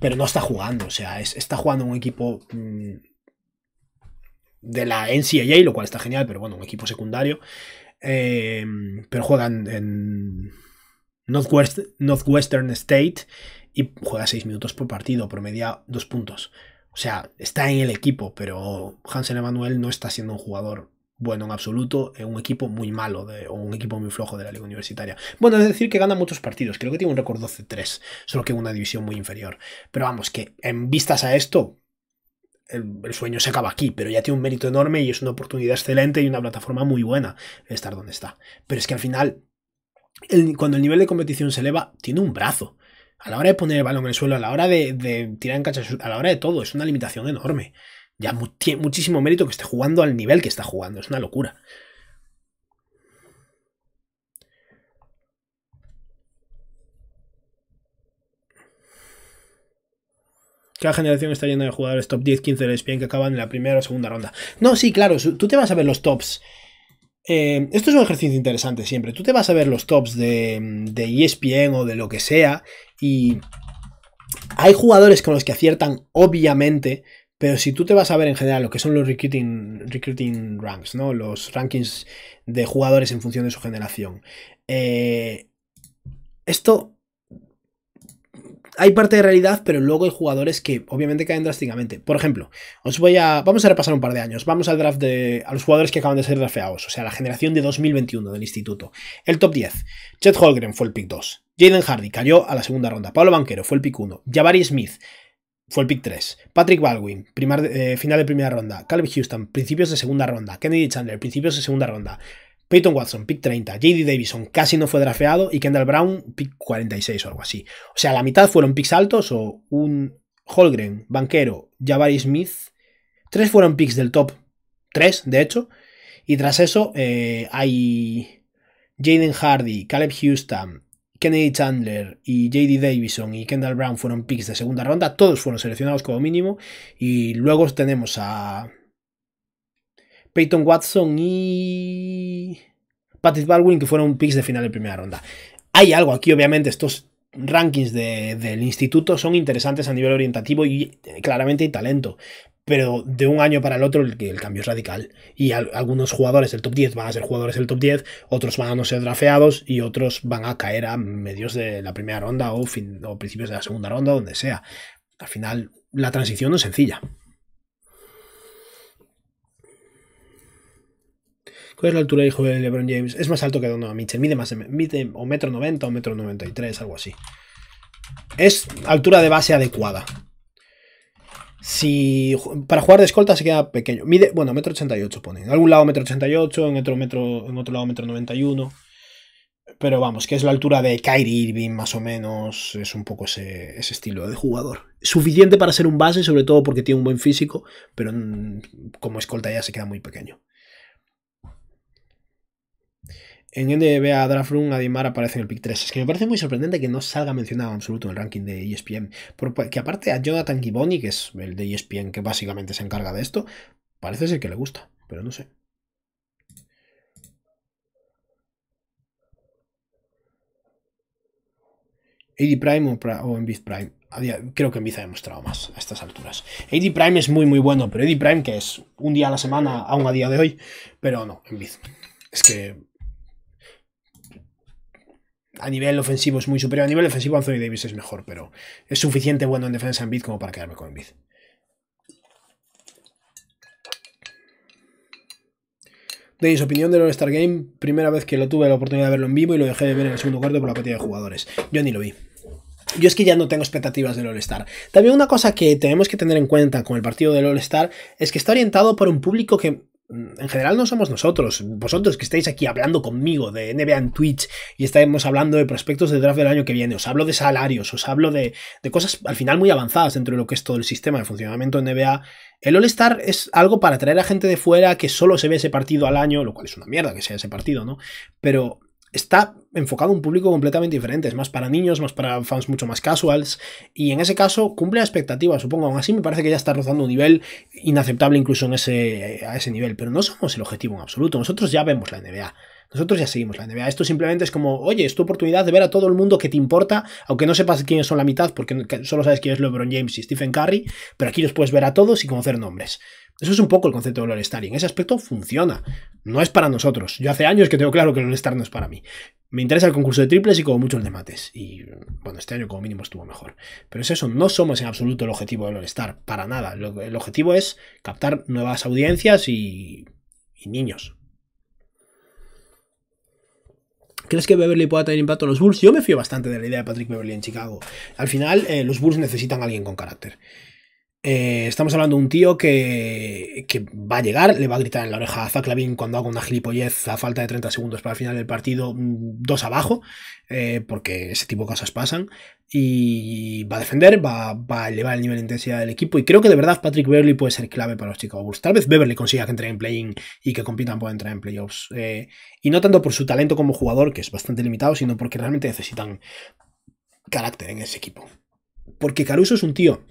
pero no está jugando, o sea, está jugando un equipo mm, de la NCAA, lo cual está genial, pero bueno, un equipo secundario. Eh, pero juegan en Northwestern State y juega 6 minutos por partido, promedia 2 puntos. O sea, está en el equipo, pero Hansen Emanuel no está siendo un jugador bueno en absoluto en un equipo muy malo de, o un equipo muy flojo de la liga universitaria. Bueno, es decir, que gana muchos partidos. Creo que tiene un récord 12-3, solo que en una división muy inferior. Pero vamos, que en vistas a esto, el, sueño se acaba aquí, pero ya tiene un mérito enorme y es una oportunidad excelente y una plataforma muy buena estar donde está. Pero es que al final, cuando el nivel de competición se eleva, tiene un brazo. A la hora de poner el balón en el suelo, a la hora de, tirar en cachas a la hora de todo, es una limitación enorme. Ya tiene muchísimo mérito que esté jugando al nivel que está jugando, es una locura. Cada generación está yendo de jugadores top 10, 15 de ESPN que acaban en la primera o segunda ronda. No, sí, claro, tú te vas a ver los tops. Eh, esto es un ejercicio interesante siempre. Tú te vas a ver los tops de, ESPN e o de lo que sea y hay jugadores con los que aciertan, obviamente, pero si tú te vas a ver en general lo que son los recruiting, ranks, ¿no? Los rankings de jugadores en función de su generación. Eh, esto hay parte de realidad, pero luego hay jugadores que obviamente caen drásticamente. Por ejemplo, os voy a. Vamos a repasar un par de años. Vamos al draft de. a los jugadores que acaban de ser drafeados, o sea, la generación de 2021 del instituto. El top 10. Chet Holgren fue el pick 2. Jaden Hardy cayó a la segunda ronda. Pablo Banquero fue el pick 1. Jabari Smith fue el pick 3. Patrick Baldwin, eh, final de primera ronda. Calvin Houston, principios de segunda ronda. Kennedy Chandler, principios de segunda ronda. Peyton Watson, pick 30. JD Davison casi no fue drafeado. Y Kendall Brown, pick 46 o algo así. O sea, la mitad fueron picks altos o un Holgren, banquero, Jabari Smith. Tres fueron picks del top. Tres, de hecho. Y tras eso eh, hay Jaden Hardy, Caleb Houston, Kennedy Chandler y JD Davison y Kendall Brown fueron picks de segunda ronda. Todos fueron seleccionados como mínimo. Y luego tenemos a Peyton Watson y Patrick Baldwin, que fueron picks de final de primera ronda. Hay algo aquí, obviamente, estos rankings del instituto son interesantes a nivel orientativo y claramente hay talento. Pero de un año para el otro el, cambio es radical. Y algunos jugadores del top 10 van a ser jugadores del top 10, otros van a no ser drafeados y otros van a caer a medios de la primera ronda o, o principios de la segunda ronda, donde sea. Al final, la transición no es sencilla. ¿Cuál es la altura hijo de LeBron James? Es más alto que Donovan Mitchell. Mide más o metro noventa o metro algo así. Es altura de base adecuada. Si para jugar de escolta se queda pequeño. Mide, bueno, metro 88 pone. En algún lado metro 88, en otro metro en otro lado metro 91. Pero vamos, que es la altura de Kyrie Irving más o menos, es un poco ese estilo de jugador. Suficiente para ser un base, sobre todo porque tiene un buen físico, pero como escolta ya se queda muy pequeño. En NBA Draft Room, Adimar aparece en el pick 3. Es que me parece muy sorprendente que no salga mencionado en absoluto en el ranking de ESPN. Porque aparte a Jonathan Giboni, que es el de ESPN que básicamente se encarga de esto, parece ser que le gusta, pero no sé. AD Prime o, Enviz Prime. Creo que Envid ha demostrado más a estas alturas. AD Prime es muy, muy bueno, pero AD Prime, que es un día a la semana, aún a día de hoy, pero no, Envid. Es que a nivel ofensivo es muy superior. A nivel defensivo Anthony Davis es mejor, pero es suficiente bueno en defensa en bid como para quedarme con bid. Davis, opinión del All-Star Game. Primera vez que lo tuve la oportunidad de verlo en vivo y lo dejé de ver en el segundo cuarto por la partida de jugadores. Yo ni lo vi. Yo es que ya no tengo expectativas del All-Star. También una cosa que tenemos que tener en cuenta con el partido del All-Star es que está orientado por un público que Mm, en general no somos nosotros, vosotros que estáis aquí hablando conmigo de NBA en Twitch y estamos hablando de prospectos de draft del año que viene, os hablo de salarios, os hablo de, de cosas al final muy avanzadas dentro de lo que es todo el sistema de funcionamiento de NBA. El All-Star es algo para traer a gente de fuera que solo se ve ese partido al año, lo cual es una mierda que sea ese partido, ¿no? Pero está enfocado a un público completamente diferente, es más para niños, más para fans mucho más casuals, y en ese caso cumple la expectativa, supongo, aún así me parece que ya está rozando un nivel inaceptable incluso en ese, a ese nivel, pero no somos el objetivo en absoluto, nosotros ya vemos la NBA, nosotros ya seguimos la NBA. Esto simplemente es como, oye, es tu oportunidad de ver a todo el mundo que te importa, aunque no sepas quiénes son la mitad, porque solo sabes quién es LeBron James y Stephen Curry, pero aquí los puedes ver a todos y conocer nombres. Eso es un poco el concepto de All-Star y en ese aspecto funciona. No es para nosotros. Yo hace años que tengo claro que el All-Star no es para mí. Me interesa el concurso de triples y como muchos el de mates. Y bueno, este año como mínimo estuvo mejor. Pero es eso, no somos en absoluto el objetivo del All-Star, para nada. El objetivo es captar nuevas audiencias y, y niños, ¿Crees que Beverly pueda tener impacto en los Bulls? Yo me fío bastante de la idea de Patrick Beverly en Chicago. Al final, eh, los Bulls necesitan a alguien con carácter. Eh, estamos hablando de un tío que, va a llegar, le va a gritar en la oreja a Zaclavin cuando haga una gilipollez a falta de 30 segundos para el final del partido, mm, dos abajo, eh, porque ese tipo de cosas pasan. Y va a defender, va, a elevar el nivel de intensidad del equipo. Y creo que de verdad Patrick Beverly puede ser clave para los Chicago Bulls. Tal vez Beverly consiga que entre en playing y que compitan por entrar en playoffs. Eh, y no tanto por su talento como jugador, que es bastante limitado, sino porque realmente necesitan carácter en ese equipo. Porque Caruso es un tío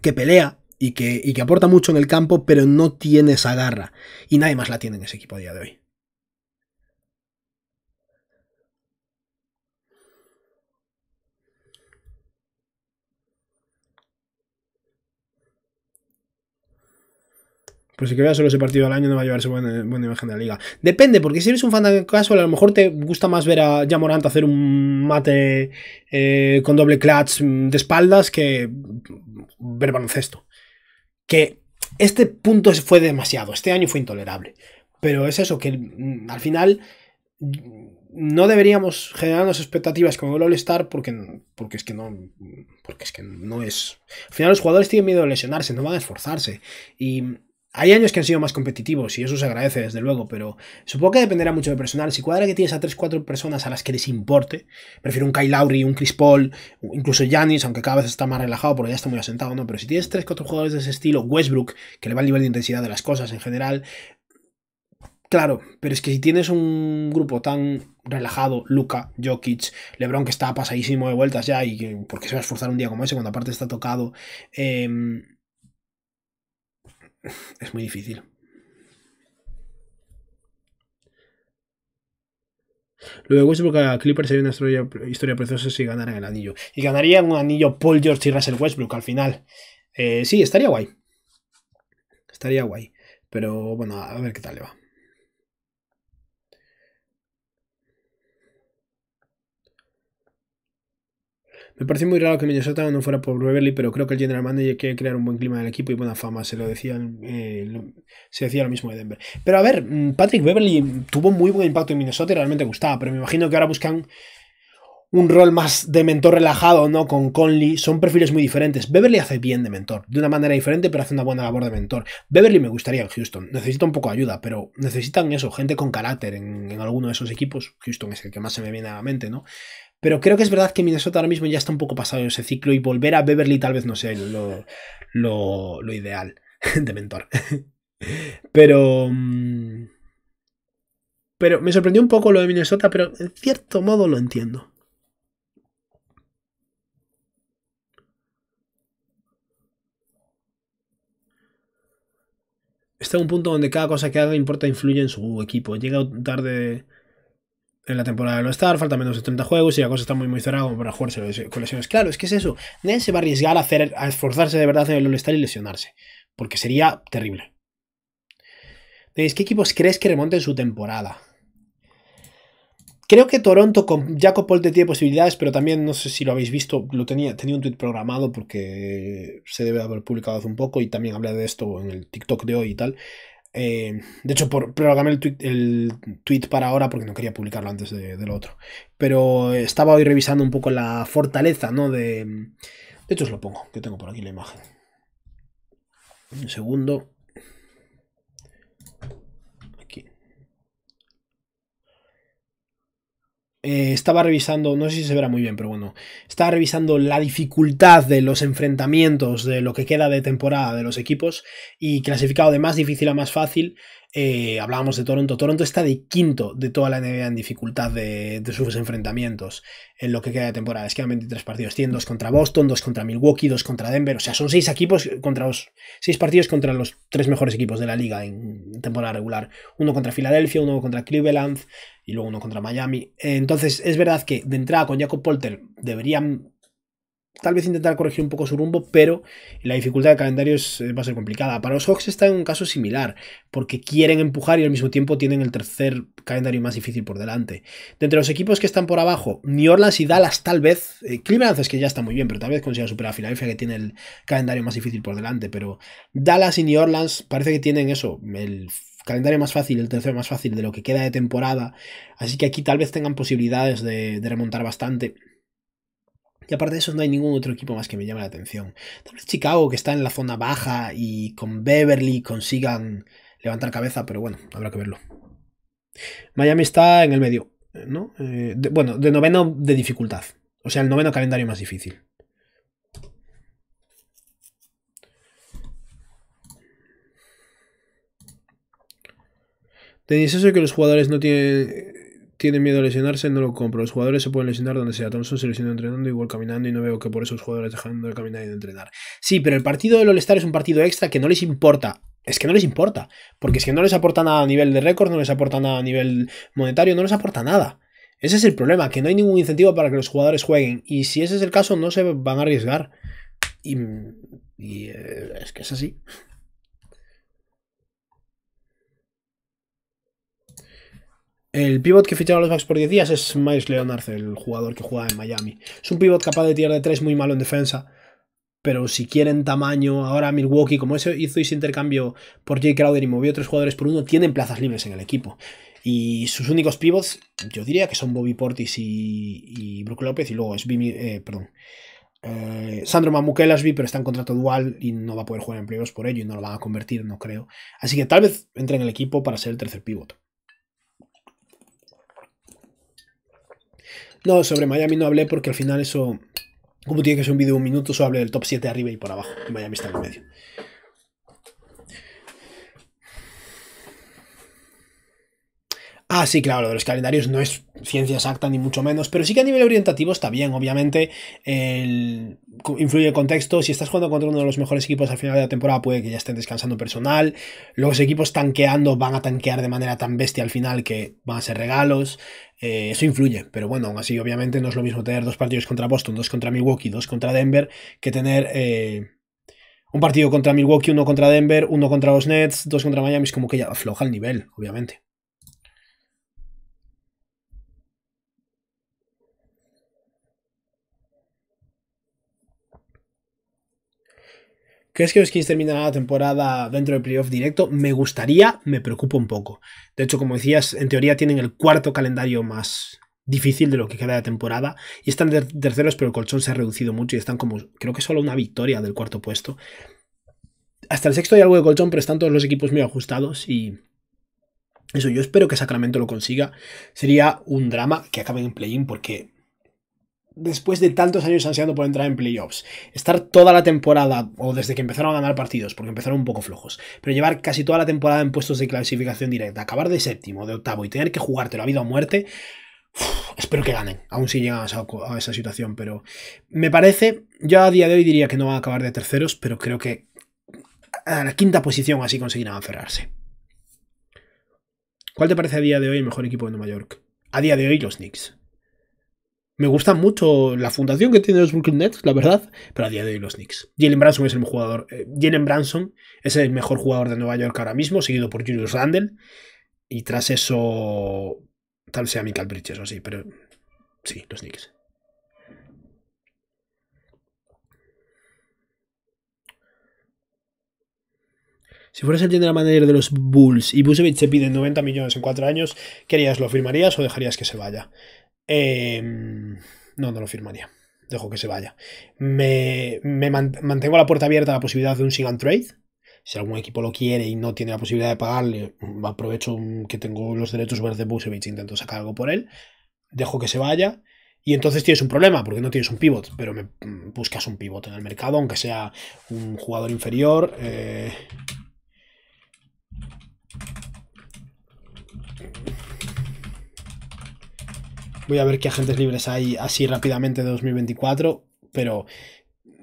que pelea y que, aporta mucho en el campo, pero no tiene esa garra. Y nadie más la tiene en ese equipo a día de hoy. pues si que solo ese partido del año no va a llevarse buena, imagen de la liga. Depende, porque si eres un fan de caso, a lo mejor te gusta más ver a Jamorant hacer un mate eh, con doble clutch de espaldas que ver baloncesto. Que este punto fue demasiado, este año fue intolerable. Pero es eso, que mm, al final no deberíamos generarnos expectativas con el All-Star porque, porque es que no. Porque es que no es. Al final los jugadores tienen miedo de lesionarse, no van a esforzarse. Y hay años que han sido más competitivos y eso se agradece, desde luego, pero supongo que dependerá mucho del personal. Si cuadra que tienes a 3-4 personas a las que les importe, prefiero un Kyle Lowry, un Chris Paul, incluso Giannis, aunque cada vez está más relajado porque ya está muy asentado, ¿no? Pero si tienes 3-4 jugadores de ese estilo, Westbrook, que le va el nivel de intensidad de las cosas en general, Claro, pero es que si tienes un grupo tan relajado, Luca, Jokic, Lebron que está pasadísimo de vueltas ya y que porque se va a esforzar un día como ese cuando aparte está tocado, eh, es muy difícil. luego de Westbrook a Clippers sería una historia, preciosa si ganaran el anillo. Y ganarían un anillo Paul George y Russell Westbrook al final. Eh, sí, estaría guay. Estaría guay. Pero bueno, a ver qué tal le va. Me parece muy raro que Minnesota no fuera por Beverly, pero creo que el general manager quiere crear un buen clima del equipo y buena fama. Se lo decían, eh, se decía lo mismo de Denver. Pero a ver, mm, Patrick Beverly tuvo muy buen impacto en Minnesota y realmente gustaba, pero me imagino que ahora buscan un rol más de mentor relajado, ¿no? Con Conley. Son perfiles muy diferentes. Beverly hace bien de mentor, de una manera diferente, pero hace una buena labor de mentor. Beverly me gustaría en Houston. Necesita un poco de ayuda, pero necesitan eso, gente con carácter en, en alguno de esos equipos. Houston es el que más se me viene a la mente, ¿no? Pero creo que es verdad que Minnesota ahora mismo ya está un poco pasado en ese ciclo y volver a Beverly tal vez no sea lo, lo, lo ideal de mentor. Pero. Mm, pero me sorprendió un poco lo de Minnesota, pero en cierto modo lo entiendo. Está en un punto donde cada cosa que haga importa influye en su equipo. Llega tarde en la temporada de lo star faltan menos de 30 juegos y la cosa está muy muy cerrada como para jugarse con lesiones. Claro, es que es eso. Nadie se va a arriesgar a, esforzarse de verdad en el All-Star y lesionarse, porque sería terrible. ¿qué equipos crees que remonten su temporada? Creo que Toronto con Jacob Polte tiene posibilidades, pero también no sé si lo habéis visto, lo tenía, tenía un tweet programado porque se debe haber publicado hace un poco y también hablé de esto en el TikTok de hoy y tal. Eh, de hecho, por, el tweet, para ahora porque no quería publicarlo antes de, lo otro. Pero estaba hoy revisando un poco la fortaleza, ¿no? De, de hecho, os lo pongo, que tengo por aquí la imagen. Un segundo. Eh, estaba revisando, no sé si se verá muy bien, pero bueno, estaba revisando la dificultad de los enfrentamientos de lo que queda de temporada de los equipos y clasificado de más difícil a más fácil, eh, hablábamos de Toronto. Toronto está de quinto de toda la NBA en dificultad de, sus enfrentamientos en lo que queda de temporada. Es que han 23 partidos. Tienen dos contra Boston, dos contra Milwaukee, dos contra Denver. O sea, son seis equipos contra los seis partidos contra los tres mejores equipos de la liga en temporada regular. Uno contra Filadelfia, uno contra Cleveland y luego uno contra Miami. Entonces, es verdad que de entrada con Jacob Polter deberían tal vez intentar corregir un poco su rumbo, pero la dificultad de calendario eh, va a ser complicada. Para los Hawks está en un caso similar, porque quieren empujar y al mismo tiempo tienen el tercer calendario más difícil por delante. De entre los equipos que están por abajo, New Orleans y Dallas tal vez, eh, Cleveland es que ya está muy bien, pero tal vez consiga superar a Filadelfia que tiene el calendario más difícil por delante, pero Dallas y New Orleans parece que tienen eso, el calendario más fácil, el tercero más fácil de lo que queda de temporada, así que aquí tal vez tengan posibilidades de remontar bastante. Y aparte de eso, no hay ningún otro equipo más que me llame la atención. Tal vez Chicago, que está en la zona baja, y con Beverly consigan levantar cabeza, pero bueno, habrá que verlo. Miami está en el medio, ¿no? Eh, bueno, de noveno de dificultad. O sea, el noveno calendario más difícil. Tenéis eso que los jugadores no tienen tienen miedo a lesionarse, no lo compro. Los jugadores se pueden lesionar donde sea. Thompson se lesionó entrenando, igual caminando, y no veo que por eso los jugadores dejando de caminar y de entrenar. Sí, pero el partido del All-Star es un partido extra que no les importa. Es que no les importa. Porque es que no les aporta nada a nivel de récord, no les aporta nada a nivel monetario, no les aporta nada. Ese es el problema, que no hay ningún incentivo para que los jugadores jueguen. Y si ese es el caso, no se van a arriesgar. y eh, es que es así. El pivot que ficharon los Bucks por 10 días es Miles Leonard, el jugador que juega en Miami. Es un pivot capaz de tirar de 3 muy malo en defensa, pero si quieren tamaño, ahora Milwaukee, como eso hizo ese intercambio por Jay Crowder y movió tres jugadores por uno, tienen plazas libres en el equipo. Y sus únicos pivots, yo diría que son Bobby Portis y, y Brook López, y luego es eh, perdón. Eh, Sandro Mamukela pero está en contrato dual y no va a poder jugar en playoffs por ello y no lo van a convertir, no creo. Así que tal vez entre en el equipo para ser el tercer pivot. No, sobre Miami no hablé porque al final eso, como tiene que ser un vídeo de un minuto, solo hablé del top 7 arriba y por abajo. Miami está en el medio. Ah, sí, claro, lo de los calendarios no es ciencia exacta ni mucho menos, pero sí que a nivel orientativo está bien, obviamente influye el contexto, si estás jugando contra uno de los mejores equipos al final de la temporada puede que ya estén descansando personal, los equipos tanqueando van a tanquear de manera tan bestia al final que van a ser regalos, eh, eso influye, pero bueno, aún así obviamente no es lo mismo tener dos partidos contra Boston, dos contra Milwaukee, dos contra Denver, que tener... Eh, un partido contra Milwaukee, uno contra Denver, uno contra los Nets, dos contra Miami, es como que ya afloja el nivel, obviamente. ¿Crees que los Kings terminar la temporada dentro del playoff directo? Me gustaría, me preocupa un poco. De hecho, como decías, en teoría tienen el cuarto calendario más difícil de lo que queda de temporada y están terceros, pero el colchón se ha reducido mucho y están como, creo que solo una victoria del cuarto puesto. Hasta el sexto hay algo de colchón, pero están todos los equipos muy ajustados y eso, yo espero que Sacramento lo consiga. Sería un drama que acaben en play-in porque después de tantos años ansiando por entrar en playoffs, estar toda la temporada, o desde que empezaron a ganar partidos, porque empezaron un poco flojos, pero llevar casi toda la temporada en puestos de clasificación directa, acabar de séptimo, de octavo y tener que jugártelo la vida o muerte, espero que ganen, aún si llegan a esa, situación, pero me parece, yo a día de hoy diría que no van a acabar de terceros, pero creo que a la quinta posición así conseguirán cerrarse ¿Cuál te parece a día de hoy el mejor equipo de Nueva York? A día de hoy los Knicks. Me gusta mucho la fundación que tiene los Brooklyn Nets, la verdad, pero a día de hoy los Knicks. Jalen Branson es el mejor jugador. Eh, Branson es el mejor jugador de Nueva York ahora mismo, seguido por Julius Randle. Y tras eso, tal sea Michael Bridges o así, pero sí, los Knicks. Si fueras el general manager de los Bulls y Busevich se pide 90 millones en 4 años, ¿querías ¿Lo firmarías o dejarías que se vaya? Em, no, no lo firmaría. Dejo que se vaya. Me, mantengo la puerta abierta a la posibilidad de un sign and Trade. Si algún equipo lo quiere y no tiene la posibilidad de pagarle, aprovecho que tengo los derechos verdes de Busevich, e intento sacar algo por él. Dejo que se vaya. Y entonces tienes un problema, porque no tienes un pivot, pero me mm, buscas un pivot en el mercado, aunque sea un jugador inferior. Eh, Voy a ver qué agentes libres hay así rápidamente de 2024, pero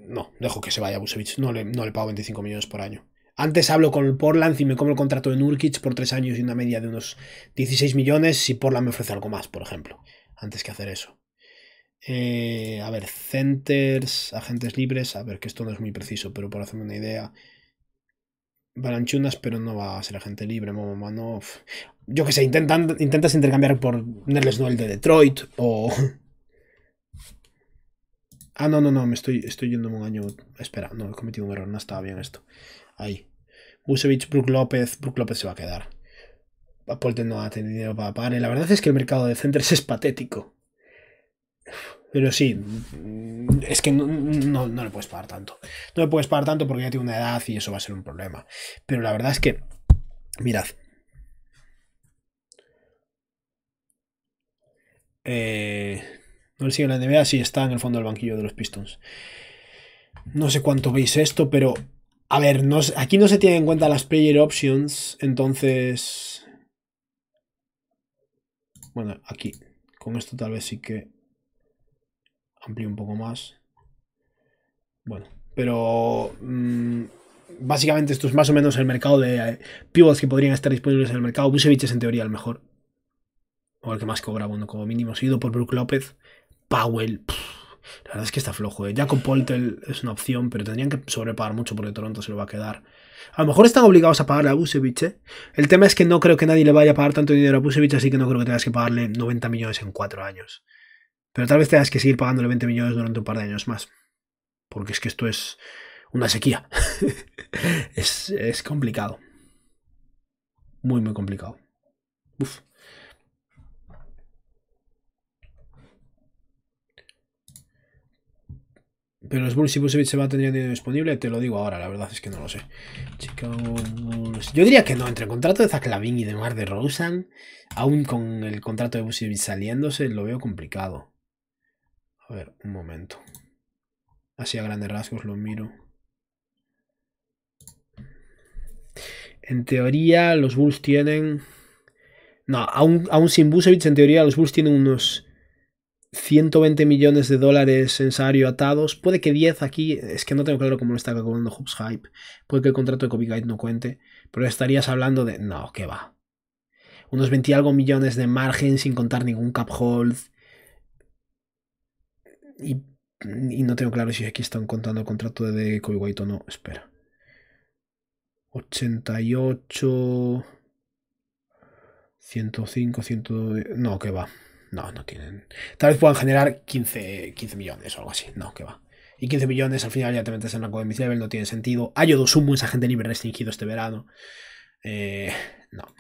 no, dejo que se vaya Busevich. No le, no le pago 25 millones por año. Antes hablo con Portland y me como el contrato de Nurkic por tres años y una media de unos 16 millones si Portland me ofrece algo más, por ejemplo, antes que hacer eso. Eh, a ver, centers, agentes libres, a ver, que esto no es muy preciso, pero por hacerme una idea, Balanchunas, pero no va a ser agente libre, Yo que sé, intentan, intentas intercambiar por Nerles noel de Detroit o. Ah, no, no, no, me estoy, estoy yendo un año. Espera, no, he cometido un error, no estaba bien esto. Ahí. Busevich, Brook López, Brook López se va a quedar. Polten no ha tenido dinero para pagar. la verdad es que el mercado de centers es patético. Pero sí, mm, es que no, le puedes pagar tanto. No le puedes pagar tanto porque ya tiene una edad y eso va a ser un problema. Pero la verdad es que, mirad. Eh, no le sigue la NBA, sí está en el fondo del banquillo de los Pistons. No sé cuánto veis esto, pero. A ver, aquí no se tienen en cuenta las player options, entonces. Bueno, aquí. Con esto tal vez sí que un poco más. Bueno, pero mm, básicamente esto es más o menos el mercado de eh, pivots que podrían estar disponibles en el mercado. Busevich es en teoría el mejor. O el que más cobra, bueno, como mínimo. Seguido por Brook López. Powell. la verdad es que está flojo. Eh. Jacob Poltel es una opción, pero tendrían que sobrepagar mucho porque Toronto se lo va a quedar. A lo mejor están obligados a pagarle a Busevich. Eh. El tema es que no creo que nadie le vaya a pagar tanto dinero a Busevich, así que no creo que tengas que pagarle 90 millones en 4 años. Pero tal vez tengas que seguir pagándole 20 millones durante un par de años más. Porque es que esto es una sequía. es, complicado. Muy, muy complicado. Uf. Pero los Bulls, si Busevich se va a tener dinero disponible, te lo digo ahora, la verdad es que no lo sé. Yo diría que no, entre el contrato de Zach y de Mar de Rosen, aún con el contrato de Busevich saliéndose, lo veo complicado. A ver, un momento. Así a grandes rasgos lo miro. En teoría, los Bulls tienen. No, aún, sin Busevich, en teoría, los Bulls tienen unos 120 millones de dólares en salario atados. Puede que 10 aquí, es que no tengo claro cómo lo está calculando Hoops Hype. Puede que el contrato de CopyGuide no cuente, pero estarías hablando de. No, ¿qué va. Unos 20 y algo millones de margen sin contar ningún cap hold y, no tengo claro si aquí están contando el contrato de Kobe White o no. Espera. 88... 105, 100... No, que va. No, no tienen. Tal vez puedan generar 15, 15 millones o algo así. No, que va. Y 15 millones al final ya te metes en la de mis level, no tiene sentido. dos, Sumo esa gente libre restringido este verano. Eh, no,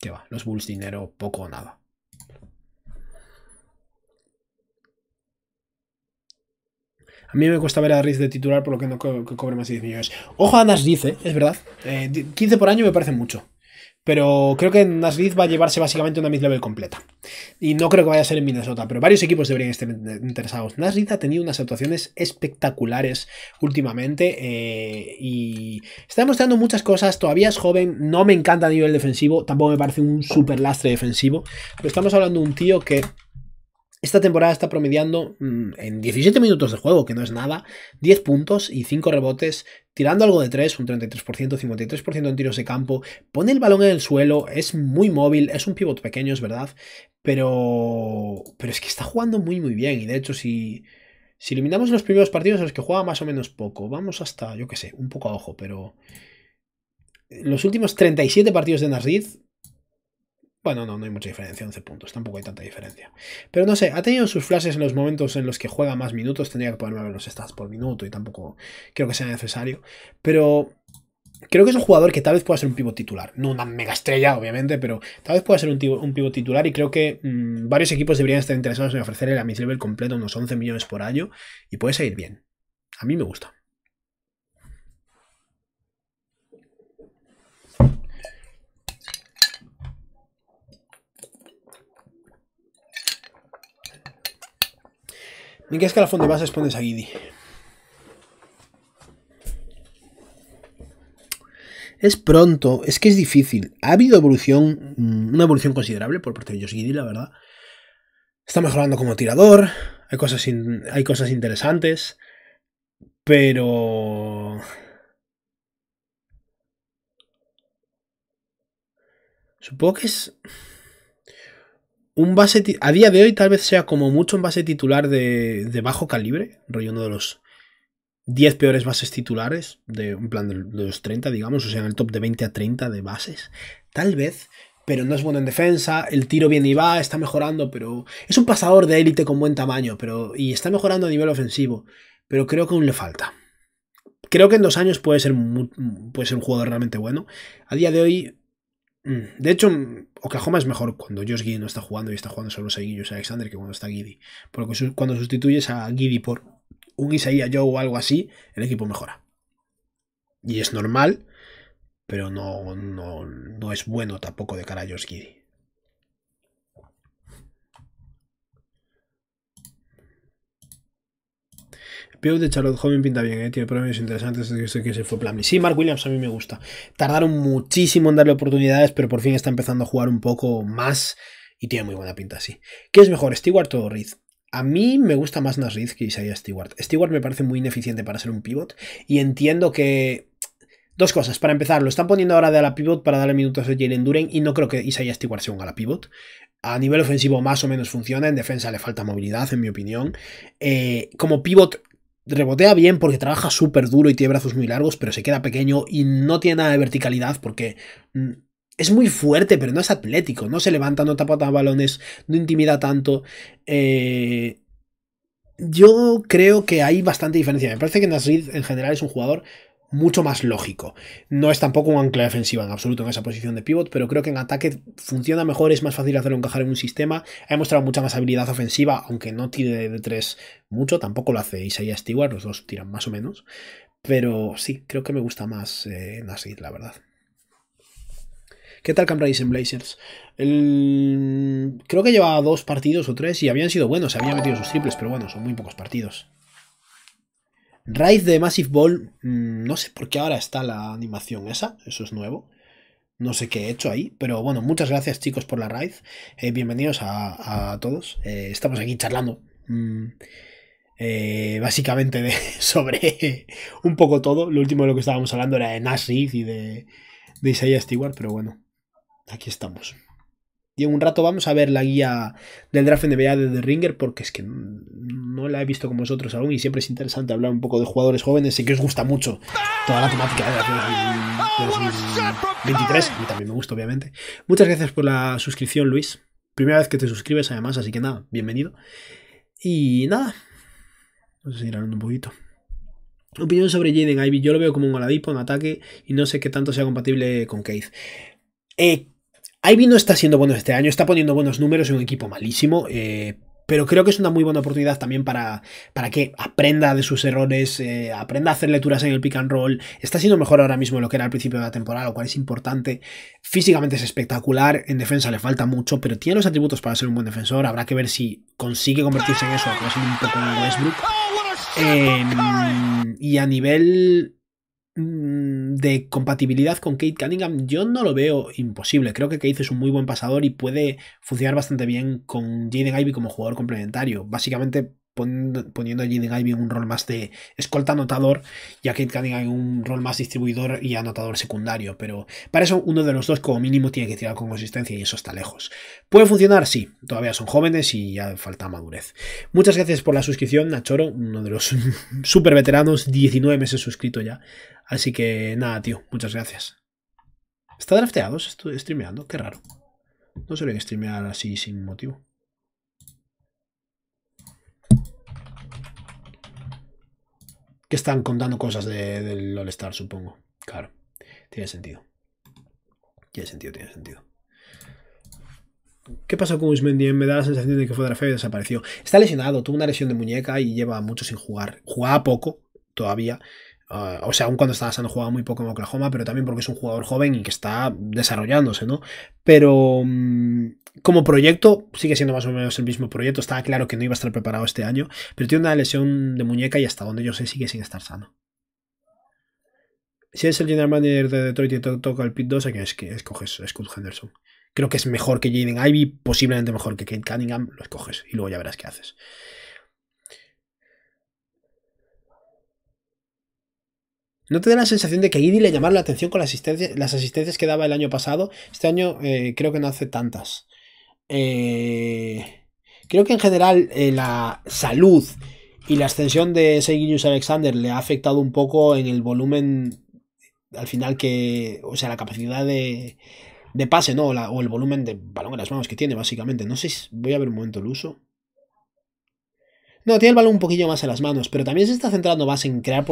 que va. Los Bulls dinero poco o nada. A mí me cuesta ver a Riz de titular, por lo que no cobre más de 10 millones. Ojo a Nasriz, eh, es verdad. 15 eh, por año me parece mucho. Pero creo que Nasriz va a llevarse básicamente una mid-level completa. Y no creo que vaya a ser en Minnesota, pero varios equipos deberían estar interesados. Nasriz ha tenido unas actuaciones espectaculares últimamente eh, y está mostrando muchas cosas. Todavía es joven, no me encanta a nivel defensivo, tampoco me parece un super lastre defensivo. Pero estamos hablando de un tío que esta temporada está promediando mm, en 17 minutos de juego, que no es nada, 10 puntos y 5 rebotes, tirando algo de 3, un 33%, 53% en tiros de campo, pone el balón en el suelo, es muy móvil, es un pivot pequeño, es verdad, pero, pero es que está jugando muy muy bien y de hecho si... Si eliminamos los primeros partidos en los que juega más o menos poco, vamos hasta, yo qué sé, un poco a ojo, pero los últimos 37 partidos de Nasrid, bueno, no, no hay mucha diferencia, 11 puntos, tampoco hay tanta diferencia. Pero no sé, ha tenido sus flashes en los momentos en los que juega más minutos, tendría que ponerme los stats por minuto y tampoco creo que sea necesario. Pero creo que es un jugador que tal vez pueda ser un pivot titular. No una mega estrella, obviamente, pero tal vez pueda ser un, pivot titular y creo que mm, varios equipos deberían estar interesados en ofrecerle a mid-level completo unos 11 millones por año y puede seguir bien. A mí me gusta. que que la de base a Guidi. Es pronto, es que es difícil. Ha habido evolución, mm, una evolución considerable por parte de Guidi, la verdad. Está mejorando como tirador, hay cosas, hay cosas interesantes, pero... Supongo que es base a día de hoy tal vez sea como mucho un base titular de, bajo calibre, rollo uno de los 10 peores bases titulares, de un plan de, los 30, digamos, o sea, en el top de 20 a 30 de bases, tal vez, pero no es bueno en defensa, el tiro viene y va, está mejorando, pero es un pasador de élite con buen tamaño, pero y está mejorando a nivel ofensivo, pero creo que aún le falta. Creo que en dos años puede ser, puede ser un jugador realmente bueno. A día de hoy, mm, de hecho, Oklahoma es mejor cuando Josh Giddy no está jugando y está jugando solo a Alexander que cuando está Giddy. Porque cuando sustituyes a Giddy por un Isaiah Joe o algo así, el equipo mejora. Y es normal, pero no, no, no es bueno tampoco de cara a Josh Giddy. Pivot de Charlotte Joven pinta bien, ¿eh? tiene problemas interesantes. Desde que se fue plan. Sí, Mark Williams a mí me gusta. Tardaron muchísimo en darle oportunidades, pero por fin está empezando a jugar un poco más y tiene muy buena pinta, sí. ¿Qué es mejor, Stewart o Reed? A mí me gusta más Reed que Isaiah Stewart. Stewart me parece muy ineficiente para ser un pivot y entiendo que Dos cosas. Para empezar, lo están poniendo ahora de la pivot para darle minutos a Jalen Duren y no creo que Isaiah Stewart sea un la pivot. A nivel ofensivo más o menos funciona, en defensa le falta movilidad, en mi opinión. Eh, como pivot rebotea bien porque trabaja súper duro y tiene brazos muy largos, pero se queda pequeño y no tiene nada de verticalidad porque mm, es muy fuerte, pero no es atlético, no se levanta, no tapa tan balones, no intimida tanto. Eh, yo creo que hay bastante diferencia. Me parece que Nasrid en general es un jugador mucho más lógico. No es tampoco un ancla defensiva en absoluto en esa posición de pivot, pero creo que en ataque funciona mejor, es más fácil hacerlo encajar en un sistema. Ha demostrado mucha más habilidad ofensiva, aunque no tire de tres mucho, tampoco lo hace Isaiah Stewart, los dos tiran más o menos. Pero sí, creo que me gusta más eh, la verdad. ¿Qué tal Cam en Blazers? Creo que llevaba dos partidos o tres y habían sido buenos, se había metido sus triples, pero bueno, son muy pocos partidos. Raid de Massive Ball, mm, no sé por qué ahora está la animación esa, eso es nuevo. No sé qué he hecho ahí, pero bueno, muchas gracias chicos por la raid. Eh, bienvenidos a, todos. Eh, estamos aquí charlando. Mm, eh, básicamente sobre un poco todo. Lo último de lo que estábamos hablando era de Nash y de, de Isaiah Stewart, pero bueno, aquí estamos. Y en un rato vamos a ver la guía del draft NBA de The Ringer, porque es que no la he visto con vosotros aún y siempre es interesante hablar un poco de jugadores jóvenes. Sé que os gusta mucho toda la temática de a mí también me gusta, obviamente. Muchas gracias por la suscripción, Luis. Primera vez que te suscribes, además, así que nada, bienvenido. Y nada, vamos a seguir hablando un poquito. Opinión sobre Jaden Ivy. Yo lo veo como un Oladipo en ataque y no sé qué tanto sea compatible con Keith. Eh, Ivy no está siendo bueno este año, está poniendo buenos números en un equipo malísimo, eh, pero creo que es una muy buena oportunidad también para, para que aprenda de sus errores, eh, aprenda a hacer lecturas en el pick and roll. Está siendo mejor ahora mismo de lo que era al principio de la temporada, lo cual es importante. Físicamente es espectacular, en defensa le falta mucho, pero tiene los atributos para ser un buen defensor. Habrá que ver si consigue convertirse en eso, que va a un poco Westbrook. Oh, em, y a nivel Mm, de compatibilidad con Kate Cunningham yo no lo veo imposible. Creo que Kate es un muy buen pasador y puede funcionar bastante bien con Jaden Ivy como jugador complementario. Básicamente poniendo, a Jaden Ivey un rol más de escolta anotador y a Kate Cunningham un rol más distribuidor y anotador secundario. Pero para eso uno de los dos como mínimo tiene que tirar con consistencia y eso está lejos. ¿Puede funcionar? Sí, todavía son jóvenes y ya falta madurez. Muchas gracias por la suscripción, Nachoro, uno de los super veteranos, 19 meses suscrito ya. Así que nada, tío, muchas gracias. ¿Está drafteado? ¿Estoy streameando? Qué raro. No se ve streamear así sin motivo. están contando cosas del All-Star, supongo. Claro, tiene sentido. Tiene sentido, tiene sentido. ¿Qué pasó con Usmendi? Me da la sensación de que fue de la fe y desapareció. Está lesionado, tuvo una lesión de muñeca y lleva mucho sin jugar. Jugaba poco todavía, Ah, o sea, aún cuando estaba sano jugaba muy poco en Oklahoma, pero también porque es un jugador joven y que está desarrollándose, ¿no? Pero mm, como proyecto, sigue siendo más o menos el mismo proyecto. Estaba claro que no iba a estar preparado este año, pero tiene una lesión de muñeca y hasta donde yo sé sigue sin estar sano. Si es el general manager de Detroit y te toca el pit 2, ¿a es que escoges? Scott Henderson. Creo que es mejor que Jaden Ivy, posiblemente mejor que Kate Cunningham. Lo escoges y luego ya verás qué haces. ¿No te da la sensación de que a le llamaron la atención con las asistencias, que daba el año pasado? Este año eh, creo que no hace tantas. Eh, creo que en general eh, la salud y la extensión de Seguinus Alexander le ha afectado un poco en el volumen al final que, o sea, la capacidad de, de pase, ¿no? O, el volumen de balón en las manos que tiene, básicamente. No sé si voy a ver un momento el uso. No, tiene el balón un poquillo más en las manos, pero también se está centrando más en crear,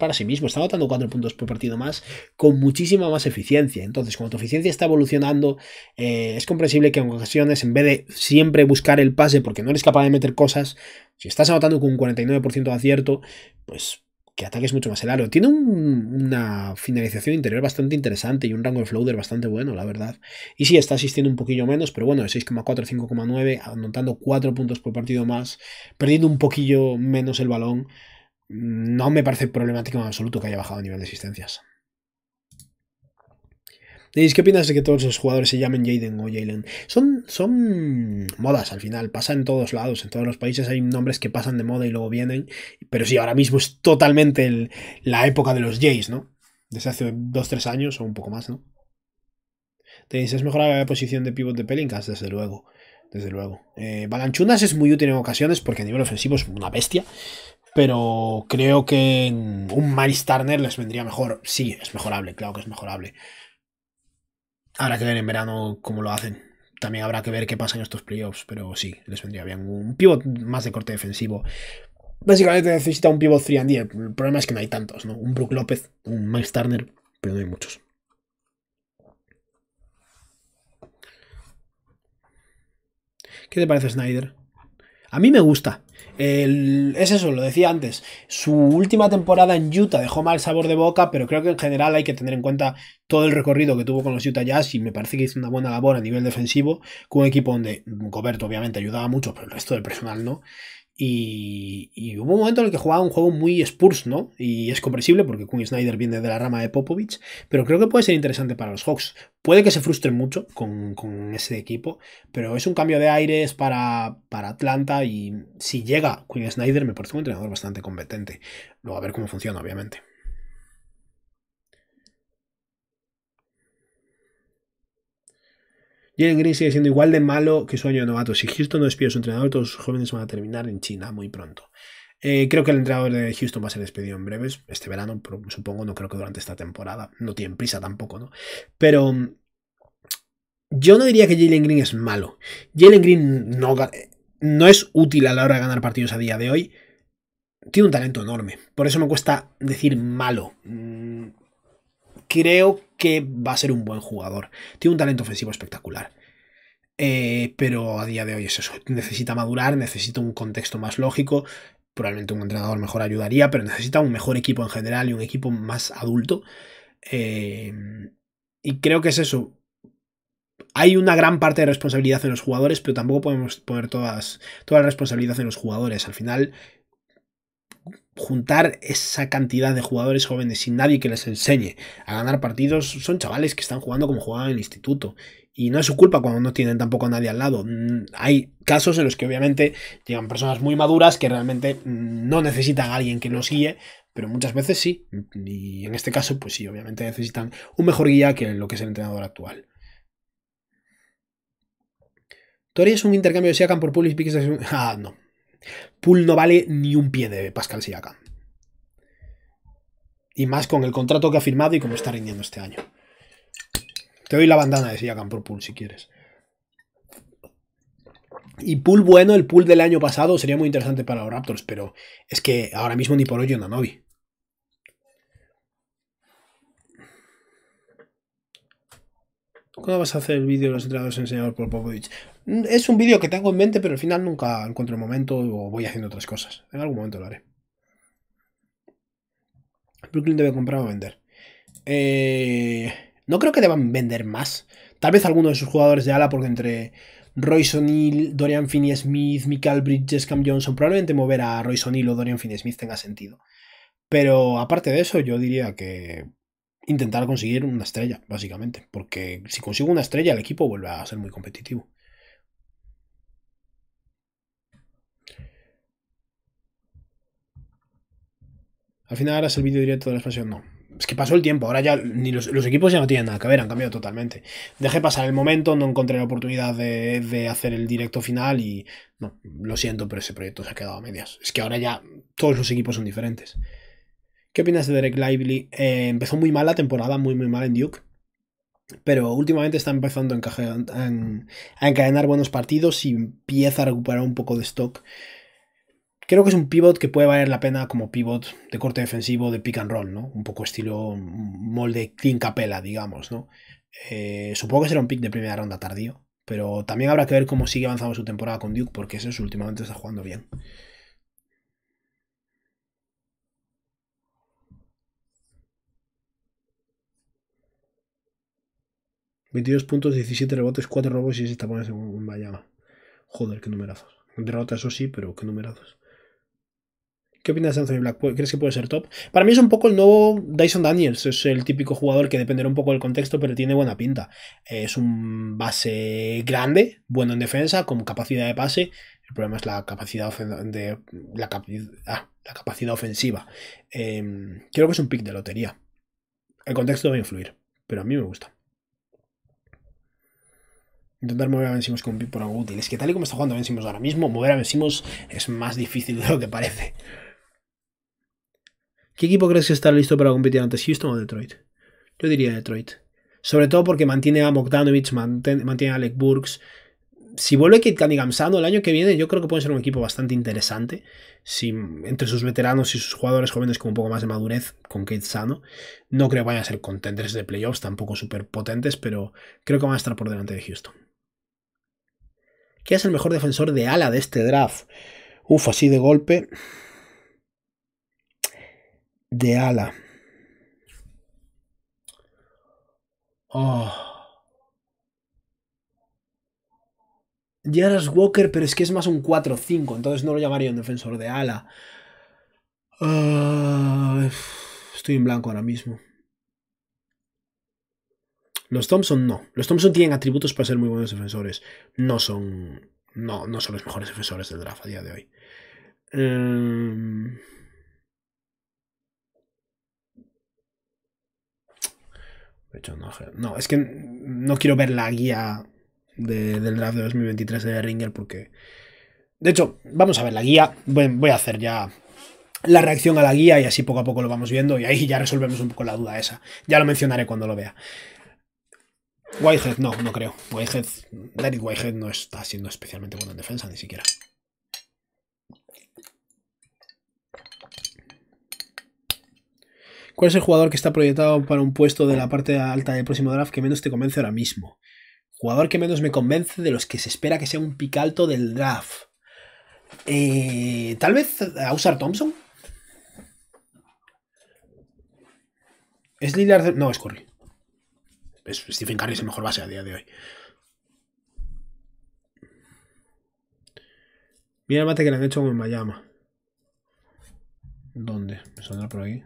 para sí mismo. Está anotando cuatro puntos por partido más con muchísima más eficiencia. Entonces, cuando tu eficiencia está evolucionando, eh, es comprensible que en ocasiones, en vez de siempre buscar el pase porque no eres capaz de meter cosas, si estás anotando con un 49% de acierto, pues que ataque es mucho más el aro. Tiene una finalización interior bastante interesante y un rango de floater bastante bueno, la verdad. Y sí, está asistiendo un poquillo menos, pero bueno, de 6,4 5,9, anotando 4 puntos por partido más, perdiendo un poquillo menos el balón. No me parece problemático en absoluto que haya bajado a nivel de asistencias. ¿qué opinas de que todos los jugadores se llamen Jaden o Jalen? Son, son modas al final, pasa en todos lados, en todos los países hay nombres que pasan de moda y luego vienen, pero sí, ahora mismo es totalmente la época de los Jays, ¿no? Desde hace 2-3 años o un poco más, ¿no? te es mejor la posición de pivot de Pelincas? desde luego. Desde luego. Eh, Balanchunas es muy útil en ocasiones porque a nivel ofensivo es una bestia. Pero creo que un Maristarner Turner les vendría mejor. Sí, es mejorable, claro que es mejorable. Habrá que ver en verano cómo lo hacen. También habrá que ver qué pasa en estos playoffs, pero sí, les vendría bien un pivot más de corte defensivo. Básicamente necesita un pivot 3 and 10 El problema es que no hay tantos, ¿no? Un Brook López, un Mike Turner, pero no hay muchos. ¿Qué te parece Snyder? A mí me gusta es eso, lo decía antes. Su última temporada en Utah dejó mal sabor de boca, pero creo que en general hay que tener en cuenta todo el recorrido que tuvo con los Utah Jazz y me parece que hizo una buena labor a nivel defensivo con un equipo donde Coberto obviamente ayudaba mucho, pero el resto del personal no. Y, hubo un momento en el que jugaba un juego muy Spurs, ¿no? Y es comprensible porque Queen Snyder viene de la rama de Popovich, pero creo que puede ser interesante para los Hawks. Puede que se frustren mucho con, ese equipo, pero es un cambio de aires para, para Atlanta y si llega Queen Snyder me parece un entrenador bastante competente. Luego a ver cómo funciona, obviamente. Jalen Green sigue siendo igual de malo que su año de novato. Si Houston no despide a su entrenador, todos sus jóvenes van a terminar en China muy pronto. Eh, creo que el entrenador de Houston va a ser despedido en breves, este verano, supongo, no creo que durante esta temporada. No tienen prisa tampoco, ¿no? Pero yo no diría que Jalen Green es malo. Jalen Green no, no es útil a la hora de ganar partidos a día de hoy. Tiene un talento enorme. Por eso me cuesta decir malo. Mm, creo que que va a ser un buen jugador. Tiene un talento ofensivo espectacular. Eh, pero a día de hoy es eso. Necesita madurar, necesita un contexto más lógico. Probablemente un entrenador mejor ayudaría, pero necesita un mejor equipo en general y un equipo más adulto. Eh, y creo que es eso. Hay una gran parte de responsabilidad en los jugadores, pero tampoco podemos poner todas, toda la responsabilidad en los jugadores. Al final, juntar esa cantidad de jugadores jóvenes sin nadie que les enseñe a ganar partidos, son chavales que están jugando como jugaban en el instituto. Y no es su culpa cuando no tienen tampoco a nadie al lado. Mm, hay casos en los que obviamente llegan personas muy maduras que realmente mm, no necesitan a alguien que los guíe, pero muchas veces sí. Mm, y en este caso, pues sí, obviamente necesitan un mejor guía que lo que es el entrenador actual. Tori es un intercambio de Siakam por Pulis Ah, no. Pool no vale ni un pie de Pascal Siakam. Y más con el contrato que ha firmado y cómo está rindiendo este año. Te doy la bandana de Siakam por Pool si quieres. Y pool bueno, el pool del año pasado sería muy interesante para los Raptors, pero es que ahora mismo ni por hoy no vi. ¿Cuándo vas a hacer el vídeo de los entrenadores enseñados por Popovich? Es un vídeo que tengo en mente, pero al final nunca encuentro el momento o voy haciendo otras cosas. En algún momento lo haré. Brooklyn debe comprar o vender. Eh, no creo que deban vender más. Tal vez alguno de sus jugadores de ala, porque entre Royce O'Neill, Dorian Finney-Smith, Michael Bridges, Cam Johnson, probablemente mover a Royce O'Neill o Dorian Finney-Smith tenga sentido. Pero aparte de eso, yo diría que intentar conseguir una estrella, básicamente. Porque si consigo una estrella, el equipo vuelve a ser muy competitivo. Al final ahora es el vídeo directo de la expresión, no. Es que pasó el tiempo, ahora ya ni los, equipos ya no tienen nada que ver, han cambiado totalmente. Dejé pasar el momento, no encontré la oportunidad de, hacer el directo final y no, lo siento, pero ese proyecto se ha quedado a medias. Es que ahora ya todos los equipos son diferentes. ¿Qué opinas de Derek Lively? Eh, empezó muy mal la temporada, muy muy mal en Duke, pero últimamente está empezando a, a encadenar buenos partidos y empieza a recuperar un poco de stock creo que es un pivot que puede valer la pena como pivot de corte defensivo de pick and roll, ¿no? Un poco estilo molde clean capela, digamos, ¿no? Eh, supongo que será un pick de primera ronda tardío, pero también habrá que ver cómo sigue avanzando su temporada con Duke, porque eso últimamente está jugando bien. ...22 puntos, 17 rebotes, 4 robos y 6 tapones en Bayama. Joder, qué numerazos. Derrota, eso sí, pero qué numerazos. ¿Qué opinas de Anthony Black? ¿Crees que puede ser top? Para mí es un poco el nuevo Dyson Daniels. Es el típico jugador que dependerá un poco del contexto, pero tiene buena pinta. Eh, es un base grande, bueno en defensa, con capacidad de pase. El problema es la capacidad, de, ah, la, capacidad ofensiva. Em, creo que es un pick de lotería. El contexto va a influir, pero a mí me gusta. Intentar mover a Vencimos con un pick por algo útil. Es que tal y como está jugando Vencimos ahora mismo, mover a Vencimos es más difícil de lo que parece. ¿Qué equipo crees que está listo para competir antes, Houston o Detroit? Yo diría Detroit. Sobre todo porque mantiene a Bogdanovich, mantiene a Alec Burks. Si vuelve Kate Cunningham sano el año que viene, yo creo que puede ser un equipo bastante interesante. entre sus veteranos y sus jugadores jóvenes con un poco más de madurez, con Kate sano. No creo que vayan a ser contenders de playoffs, tampoco súper potentes, pero creo que van a estar por delante de Houston. ¿Quién es el mejor defensor de ala de este draft? Uf, así de golpe de ala. Oh. Ah. Yaras Walker, pero es que es más un 4-5, entonces no lo llamaría un defensor de ala. Ah, estoy en blanco ahora mismo. Los Thompson no. Los Thompson tienen atributos para ser muy buenos defensores. No son. No, no son los mejores defensores del draft a día de hoy. Em, hecho No, es que no quiero ver la guía del draft de 2023 de Ringer porque... De hecho, vamos a ver la guía. Voy, voy, a hacer ya la reacción a la guía y así poco a poco lo vamos viendo y ahí ya resolvemos un poco la duda esa. Ya lo mencionaré cuando lo vea. Whitehead, no, no creo. Whitehead, David Whitehead no está siendo especialmente bueno en defensa ni siquiera. ¿Cuál es el jugador que está proyectado para un puesto de la parte alta del próximo draft que menos te convence ahora mismo? Jugador que menos me convence de los que se espera que sea un picalto del draft. Eh, tal vez usar Thompson. ¿Es Lillard? No, es Curry. Es Stephen Curry es el mejor base a día de hoy. Mira el mate que le han hecho en Miami. ¿Dónde? ¿Me saldrá por ahí?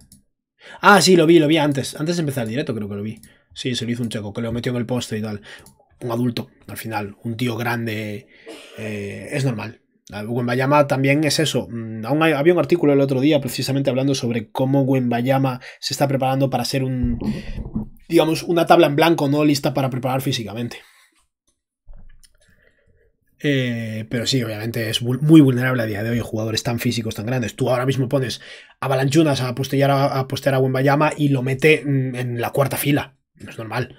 Ah, sí, lo vi, lo vi antes. Antes de empezar el directo creo que lo vi. Sí, se lo hizo un checo, que lo metió en el poste y tal. Un adulto, al final, un tío grande. Eh, es normal. Wenbayama también es eso. Mm, aún había un artículo el otro día precisamente hablando sobre cómo Wenbayama se está preparando para ser un, digamos, una tabla en blanco no lista para preparar físicamente. Eh, pero sí, obviamente es muy vulnerable a día de hoy jugadores tan físicos, tan grandes. Tú ahora mismo pones a Balanchunas a postear a, a, postear a y lo mete mm, en la cuarta fila. No es normal.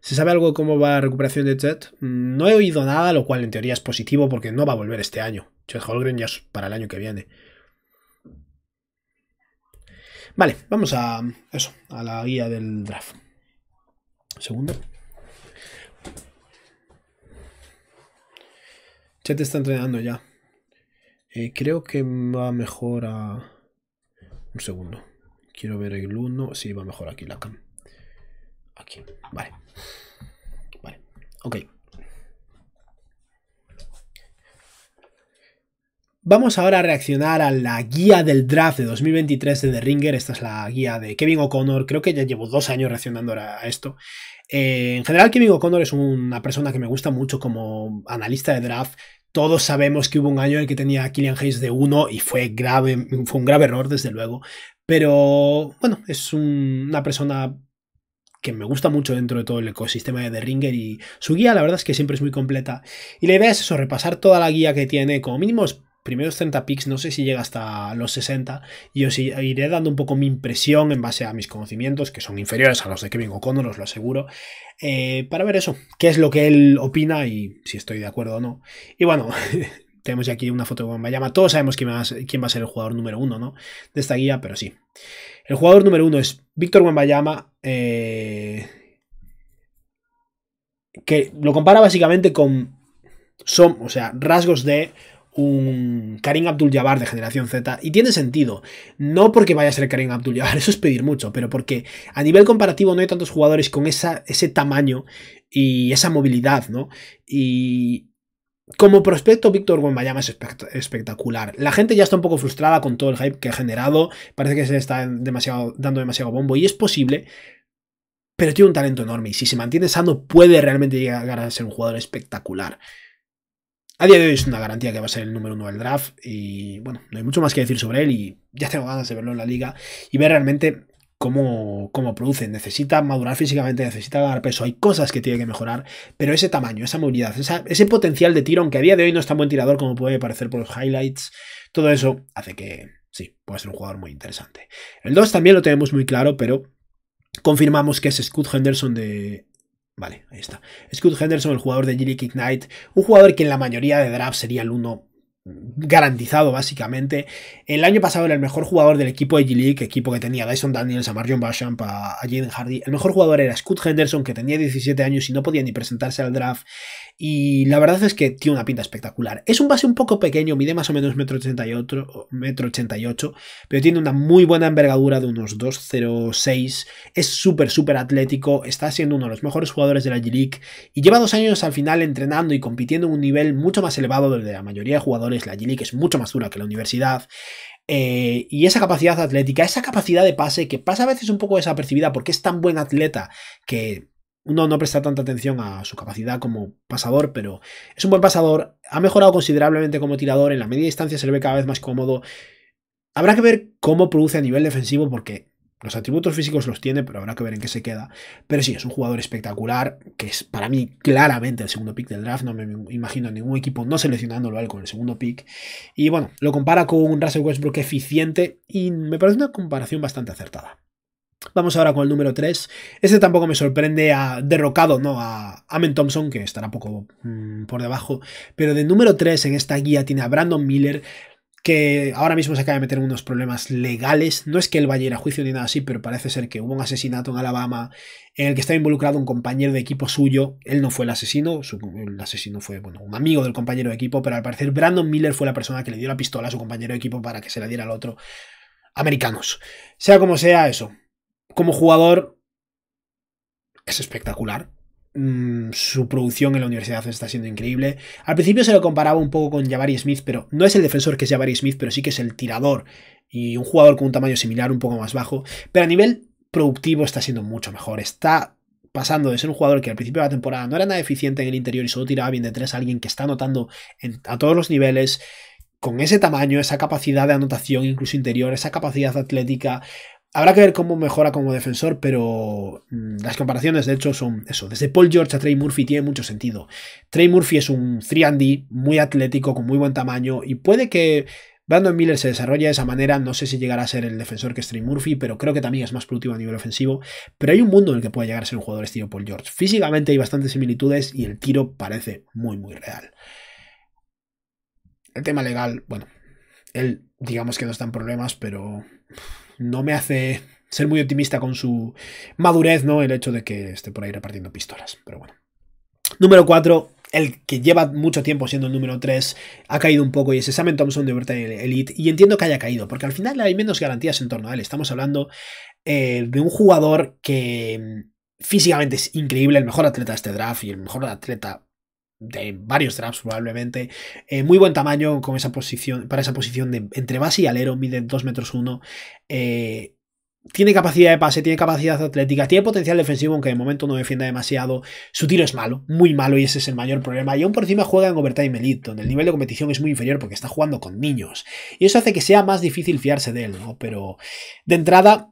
¿Se sabe algo cómo va la recuperación de Chet? Mm, no he oído nada, lo cual en teoría es positivo porque no va a volver este año. Chet Holgren ya es para el año que viene. Vale, vamos a eso, a la guía del draft. Segundo. te está entrenando ya. Eh, creo que va mejor a... Un segundo. Quiero ver el 1. Sí, va mejor aquí la cam. Aquí. Vale. Vale. Ok. Vamos ahora a reaccionar a la guía del draft de 2023 de The Ringer. Esta es la guía de Kevin O'Connor. Creo que ya llevo dos años reaccionando a esto. Eh, en general, Kevin O'Connor es una persona que me gusta mucho como analista de draft. Todos sabemos que hubo un año en el que tenía a Killian Hayes de 1 y fue grave, fue un grave error, desde luego. Pero bueno, es una persona que me gusta mucho dentro de todo el ecosistema de The Ringer y su guía la verdad es que siempre es muy completa. Y la idea es eso, repasar toda la guía que tiene, como mínimos primeros 30 picks, no sé si llega hasta los 60, y os iré dando un poco mi impresión en base a mis conocimientos, que son inferiores a los de Kevin O'Connor, os lo aseguro, eh, para ver eso, qué es lo que él opina y si estoy de acuerdo o no. Y bueno, tenemos ya aquí una foto de Bayama, todos sabemos quién va, a ser, quién va a ser el jugador número uno ¿no? de esta guía, pero sí. El jugador número uno es Víctor Wembayama, eh, que lo compara básicamente con... Son, o sea, rasgos de un Karim Abdul-Jabbar de generación Z. Y tiene sentido. No porque vaya a ser Karim Abdul-Jabbar, eso es pedir mucho, pero porque a nivel comparativo no hay tantos jugadores con esa, ese tamaño y esa movilidad, ¿no? Y, como prospecto, Víctor Wembanyama es espectacular. La gente ya está un poco frustrada con todo el hype que ha generado. Parece que se está demasiado, dando demasiado bombo y es posible. Pero tiene un talento enorme y si se mantiene sano puede realmente llegar a ser un jugador espectacular. A día de hoy es una garantía que va a ser el número uno del draft y bueno, no hay mucho más que decir sobre él y ya tengo ganas de verlo en la liga y ver realmente cómo, cómo produce. Necesita madurar físicamente, necesita dar peso, hay cosas que tiene que mejorar, pero ese tamaño, esa movilidad, ese potencial de tiro, aunque a día de hoy no es tan buen tirador como puede parecer por los highlights, todo eso hace que... Sí, puede ser un jugador muy interesante. El 2 también lo tenemos muy claro, pero confirmamos que es Scott Henderson de Vale, ahí está. Scott Henderson, el jugador de g knight Ignite, un jugador que en la mayoría de drafts sería el uno garantizado básicamente. El año pasado era el mejor jugador del equipo de G-League, equipo que tenía Dyson Daniels, a Marion Basham, a Jaden Hardy. El mejor jugador era Scott Henderson, que tenía 17 años y no podía ni presentarse al draft. Y la verdad es que tiene una pinta espectacular. Es un base un poco pequeño, mide más o menos 1,88 m pero tiene una muy buena envergadura de unos 2,06. Es súper, súper atlético, está siendo uno de los mejores jugadores de la G-League y lleva dos años al final entrenando y compitiendo en un nivel mucho más elevado del de la mayoría de jugadores. La G-League es mucho más dura que la universidad. Eh, y esa capacidad atlética, esa capacidad de pase que pasa a veces un poco desapercibida porque es tan buen atleta que uno no presta tanta atención a su capacidad como pasador, pero es un buen pasador. Ha mejorado considerablemente como tirador. En la media distancia se le ve cada vez más cómodo. Habrá que ver cómo produce a nivel defensivo, porque los atributos físicos los tiene, pero habrá que ver en qué se queda. Pero sí, es un jugador espectacular, que es para mí claramente el segundo pick del draft. No me imagino ningún equipo no seleccionándolo algo con el segundo pick. Y bueno, lo compara con un Russell Westbrook eficiente y me parece una comparación bastante acertada. Vamos ahora con el número 3. Este tampoco me sorprende, ha derrocado ¿no? a Amen Thompson, que estará poco mm, por debajo. Pero de número 3 en esta guía tiene a Brandon Miller, que ahora mismo se acaba de meter en unos problemas legales. No es que él vaya a ir a juicio ni nada así, pero parece ser que hubo un asesinato en Alabama en el que estaba involucrado un compañero de equipo suyo. Él no fue el asesino, el asesino fue bueno, un amigo del compañero de equipo, pero al parecer Brandon Miller fue la persona que le dio la pistola a su compañero de equipo para que se la diera al otro. Americanos. Sea como sea eso, como jugador es espectacular. Mm, su producción en la universidad está siendo increíble. Al principio se lo comparaba un poco con Jabari Smith, pero no es el defensor que es Jabari Smith, pero sí que es el tirador y un jugador con un tamaño similar, un poco más bajo. Pero a nivel productivo está siendo mucho mejor. Está pasando de ser un jugador que al principio de la temporada no era nada eficiente en el interior y solo tiraba bien de tres a alguien que está anotando a todos los niveles, con ese tamaño, esa capacidad de anotación, incluso interior, esa capacidad atlética, Habrá que ver cómo mejora como defensor, pero mm, las comparaciones de hecho son eso. Desde Paul George a Trey Murphy tiene mucho sentido. Trey Murphy es un 3D muy atlético, con muy buen tamaño y puede que Brandon Miller se desarrolle de esa manera, no sé si llegará a ser el defensor que es Trey Murphy, pero creo que también es más productivo a nivel ofensivo. Pero hay un mundo en el que puede llegar a ser un jugador estilo Paul George. Físicamente hay bastantes similitudes y el tiro parece muy, muy real. El tema legal, bueno, él digamos que no están en problemas, pero no me hace ser muy optimista con su madurez, ¿no? El hecho de que esté por ahí repartiendo pistolas. Pero bueno. Número 4, el que lleva mucho tiempo siendo el número 3, ha caído un poco y es Sam Thompson de Verte Elite. Y entiendo que haya caído, porque al final hay menos garantías en torno a él. Estamos hablando eh, de un jugador que mm, físicamente es increíble, el mejor atleta de este draft y el mejor atleta de varios drafts probablemente. Eh, muy buen tamaño con esa posición, para esa posición de entre base y alero, mide 2 metros 1. Eh, tiene capacidad de pase, tiene capacidad atlética, tiene potencial defensivo, aunque de momento no defienda demasiado. Su tiro es malo, muy malo, y ese es el mayor problema. Y aún por encima juega en Overtime Elite, donde el nivel de competición es muy inferior porque está jugando con niños. Y eso hace que sea más difícil fiarse de él, Pero de entrada,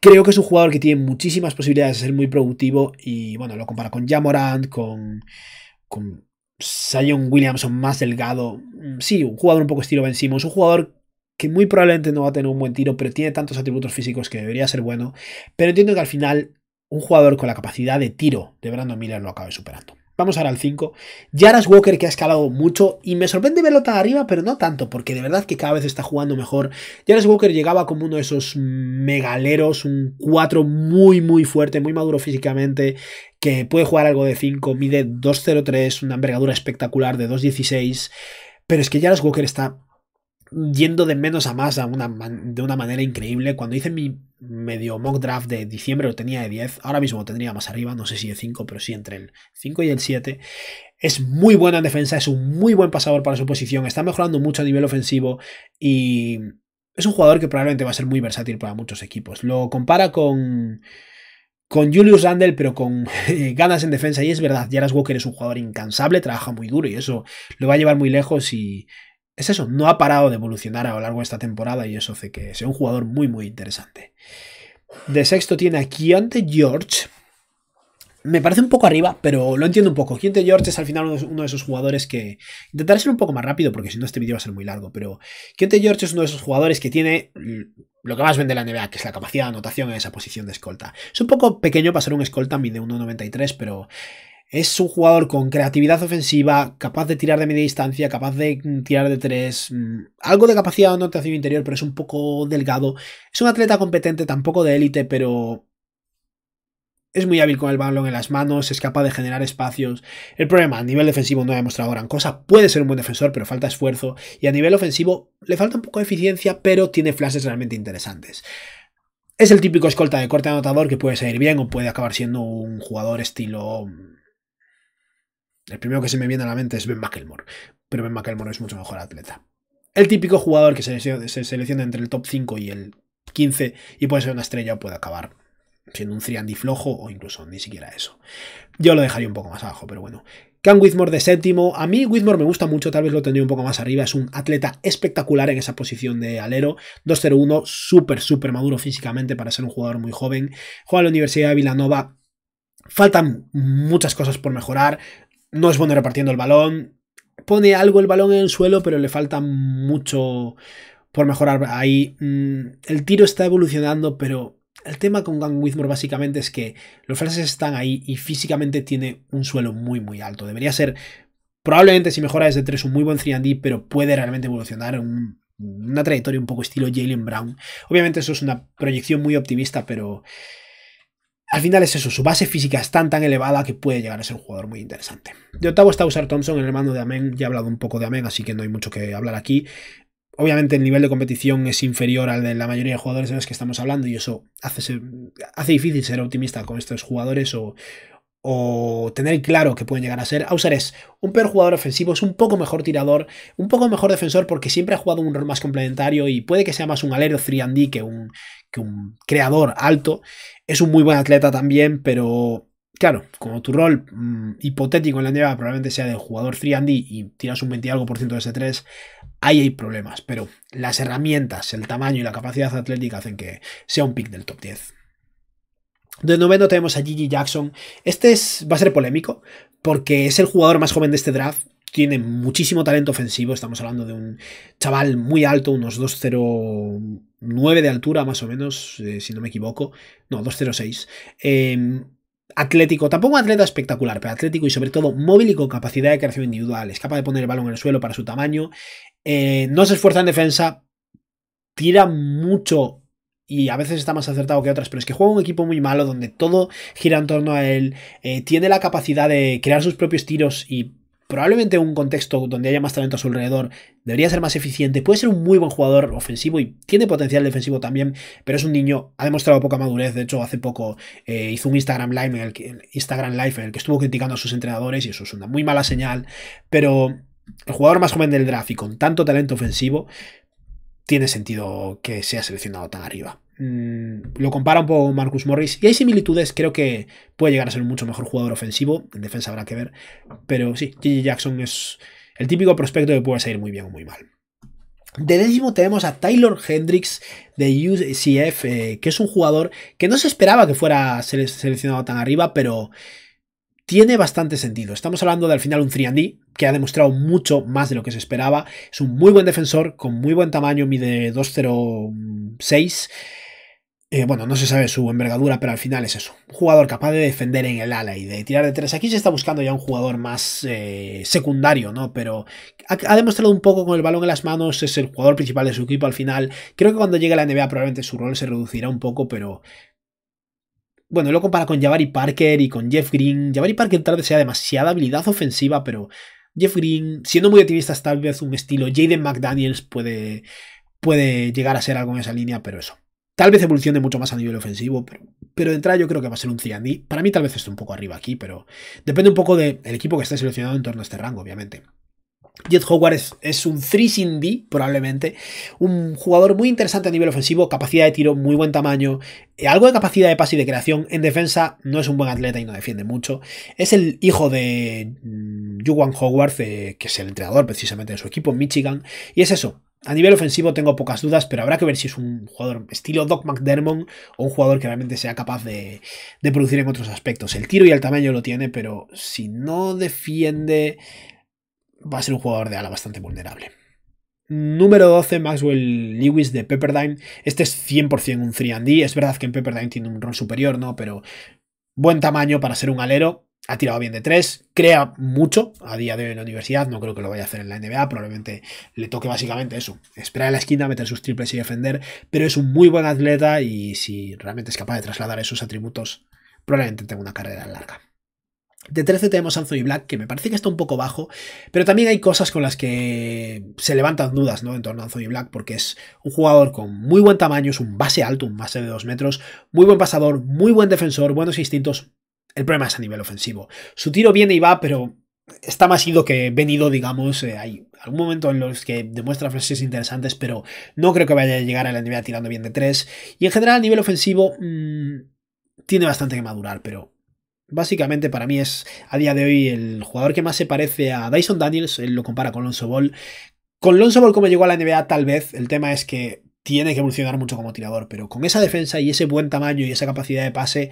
Creo que es un jugador que tiene muchísimas posibilidades de ser muy productivo y bueno, lo compara con Jamorant, con, con Sion Williamson más delgado. Mm, sí, un jugador un poco estilo Ben un jugador que muy probablemente no va a tener un buen tiro, pero tiene tantos atributos físicos que debería ser bueno. Pero entiendo que al final un jugador con la capacidad de tiro de Brandon Miller lo acabe superando. Vamos ahora al 5. Jaras Walker que ha escalado mucho y me sorprende verlo tan arriba, pero no tanto, porque de verdad que cada vez está jugando mejor. Jaras Walker llegaba como uno de esos megaleros, un 4 muy muy fuerte, muy maduro físicamente, que puede jugar algo de 5, mide 2.03, una envergadura espectacular de 2.16, pero es que Jaras Walker está yendo de menos a más de una manera increíble. Cuando hice mi medio mock draft de diciembre lo tenía de 10, ahora mismo lo tendría más arriba, no sé si de 5, pero sí entre el 5 y el 7. Es muy buena en defensa, es un muy buen pasador para su posición, está mejorando mucho a nivel ofensivo y es un jugador que probablemente va a ser muy versátil para muchos equipos. Lo compara con con Julius Randle, pero con ganas en defensa. Y es verdad, Jaras Walker es un jugador incansable, trabaja muy duro y eso lo va a llevar muy lejos. Y es eso, no ha parado de evolucionar a lo largo de esta temporada y eso hace que sea un jugador muy, muy interesante. De sexto tiene a ante George. Me parece un poco arriba, pero lo entiendo un poco. Keontae George es al final uno de esos jugadores que... Intentaré ser un poco más rápido porque si no este vídeo va a ser muy largo, pero Keontae George es uno de esos jugadores que tiene mm, lo que más vende la NBA, que es la capacidad de anotación en esa posición de escolta. Es un poco pequeño para ser un escolta, mide 1.93, pero es un jugador con creatividad ofensiva, capaz de tirar de media distancia, capaz de mm, tirar de tres, mm, algo de capacidad de anotación interior, pero es un poco delgado. Es un atleta competente, tampoco de élite, pero es muy hábil con el balón en las manos, es capaz de generar espacios. El problema, a nivel defensivo no ha demostrado gran cosa, puede ser un buen defensor, pero falta esfuerzo. Y a nivel ofensivo le falta un poco de eficiencia, pero tiene flashes realmente interesantes. Es el típico escolta de corte anotador que puede salir bien o puede acabar siendo un jugador estilo mm, el primero que se me viene a la mente es Ben McElmore, pero Ben McElmore es mucho mejor atleta. El típico jugador que se, selecciona entre el top 5 y el 15 y puede ser una estrella o puede acabar siendo un triandiflojo flojo o incluso ni siquiera eso. Yo lo dejaría un poco más abajo, pero bueno. Cam Whitmore de séptimo. A mí Whitmore me gusta mucho, tal vez lo tendría un poco más arriba. Es un atleta espectacular en esa posición de alero. 2-0-1, súper, súper maduro físicamente para ser un jugador muy joven. Juega en la Universidad de Villanova. Faltan muchas cosas por mejorar no es bueno repartiendo el balón. Pone algo el balón en el suelo, pero le falta mucho por mejorar ahí. Mm, el tiro está evolucionando, pero el tema con Gang Whitmore básicamente es que los frases están ahí y físicamente tiene un suelo muy, muy alto. Debería ser, probablemente si mejora desde 3, un muy buen 3D, pero puede realmente evolucionar en una trayectoria un poco estilo Jalen Brown. Obviamente eso es una proyección muy optimista, pero al final es eso, su base física es tan tan elevada que puede llegar a ser un jugador muy interesante. De octavo está Usar Thompson, el hermano de Amen, ya he hablado un poco de Amen, así que no hay mucho que hablar aquí. Obviamente el nivel de competición es inferior al de la mayoría de jugadores de los que estamos hablando y eso hace, hace difícil ser optimista con estos jugadores o, tener claro que pueden llegar a ser. Ausar es un peor jugador ofensivo, es un poco mejor tirador, un poco mejor defensor porque siempre ha jugado un rol más complementario y puede que sea más un alero 3D que un, que un creador alto. Es un muy buen atleta también, pero claro, como tu rol mm, hipotético en la nieve probablemente sea de jugador free andy y tiras un 20 algo por ciento de ese 3, ahí hay problemas. Pero las herramientas, el tamaño y la capacidad atlética hacen que sea un pick del top 10. De noveno tenemos a Gigi Jackson. Este es, va a ser polémico porque es el jugador más joven de este draft tiene muchísimo talento ofensivo. Estamos hablando de un chaval muy alto, unos 2,09 de altura, más o menos, eh, si no me equivoco. No, 2,06. Em, atlético, tampoco atleta espectacular, pero atlético y sobre todo móvil y con capacidad de creación individual. Es capaz de poner el balón en el suelo para su tamaño. Eh, no se esfuerza en defensa. Tira mucho y a veces está más acertado que otras, pero es que juega un equipo muy malo donde todo gira en torno a él, eh, tiene la capacidad de crear sus propios tiros y probablemente un contexto donde haya más talento a su alrededor, debería ser más eficiente, puede ser un muy buen jugador ofensivo y tiene potencial defensivo también, pero es un niño, ha demostrado poca madurez, de hecho hace poco eh, hizo un Instagram Live, en el Instagram Live en el que estuvo criticando a sus entrenadores y eso es una muy mala señal, pero el jugador más joven del draft y con tanto talento ofensivo, tiene sentido que sea seleccionado tan arriba. Mm, lo compara un poco con Marcus Morris. Y hay similitudes, creo que puede llegar a ser un mucho mejor jugador ofensivo. En defensa habrá que ver. Pero sí, J.J. Jackson es el típico prospecto que puede salir muy bien o muy mal. De décimo tenemos a Tyler Hendricks de UCF, eh, que es un jugador que no se esperaba que fuera seleccionado tan arriba, pero tiene bastante sentido. Estamos hablando de al final un 3D que ha demostrado mucho más de lo que se esperaba. Es un muy buen defensor, con muy buen tamaño, mide 206 eh, bueno, no se sabe su envergadura, pero al final es eso. Un jugador capaz de defender en el ala y de tirar de tres. Aquí se está buscando ya un jugador más eh, secundario, ¿no? Pero ha, demostrado un poco con el balón en las manos, es el jugador principal de su equipo al final. Creo que cuando llegue a la NBA probablemente su rol se reducirá un poco, pero... Bueno, lo compara con Jabari Parker y con Jeff Green. Jabari Parker tal vez sea demasiada habilidad ofensiva, pero Jeff Green, siendo muy activista, tal vez un estilo. Jaden McDaniels puede, puede llegar a ser algo en esa línea, pero eso Tal vez evolucione mucho más a nivel ofensivo, pero, de entrada yo creo que va a ser un D. Para mí tal vez esté un poco arriba aquí, pero depende un poco del equipo que esté seleccionado en torno a este rango, obviamente. Jet Howard es, un 3 D, probablemente. Un jugador muy interesante a nivel ofensivo, capacidad de tiro, muy buen tamaño, eh, algo de capacidad de pase y de creación. En defensa no es un buen atleta y no defiende mucho. Es el hijo de Juwan mm, Howard, que es el entrenador precisamente de su equipo en Michigan. Y es eso, a nivel ofensivo tengo pocas dudas, pero habrá que ver si es un jugador estilo Doc McDermott o un jugador que realmente sea capaz de, producir en otros aspectos. El tiro y el tamaño lo tiene, pero si no defiende, va a ser un jugador de ala bastante vulnerable. Número 12, Maxwell Lewis de Pepperdine. Este es 100% un 3D. Es verdad que en Pepperdine tiene un rol superior, ¿no? Pero buen tamaño para ser un alero ha tirado bien de tres, crea mucho a día de hoy en la universidad, no creo que lo vaya a hacer en la NBA, probablemente le toque básicamente eso, esperar en la esquina, meter sus triples y defender, pero es un muy buen atleta y si realmente es capaz de trasladar esos atributos, probablemente tenga una carrera larga. De 13 tenemos Anthony Black, que me parece que está un poco bajo, pero también hay cosas con las que se levantan dudas ¿no? en torno a Anthony Black, porque es un jugador con muy buen tamaño, es un base alto, un base de 2 metros, muy buen pasador, muy buen defensor, buenos instintos, el problema es a nivel ofensivo. Su tiro viene y va, pero está más ido que venido, digamos. Eh, hay algún momento en los que demuestra frases interesantes, pero no creo que vaya a llegar a la NBA tirando bien de tres. Y en general, a nivel ofensivo, mm, tiene bastante que madurar, pero Básicamente para mí es a día de hoy el jugador que más se parece a Dyson Daniels, él lo compara con Lonzo Ball. Con Lonzo Ball como llegó a la NBA tal vez, el tema es que tiene que evolucionar mucho como tirador, pero con esa defensa y ese buen tamaño y esa capacidad de pase,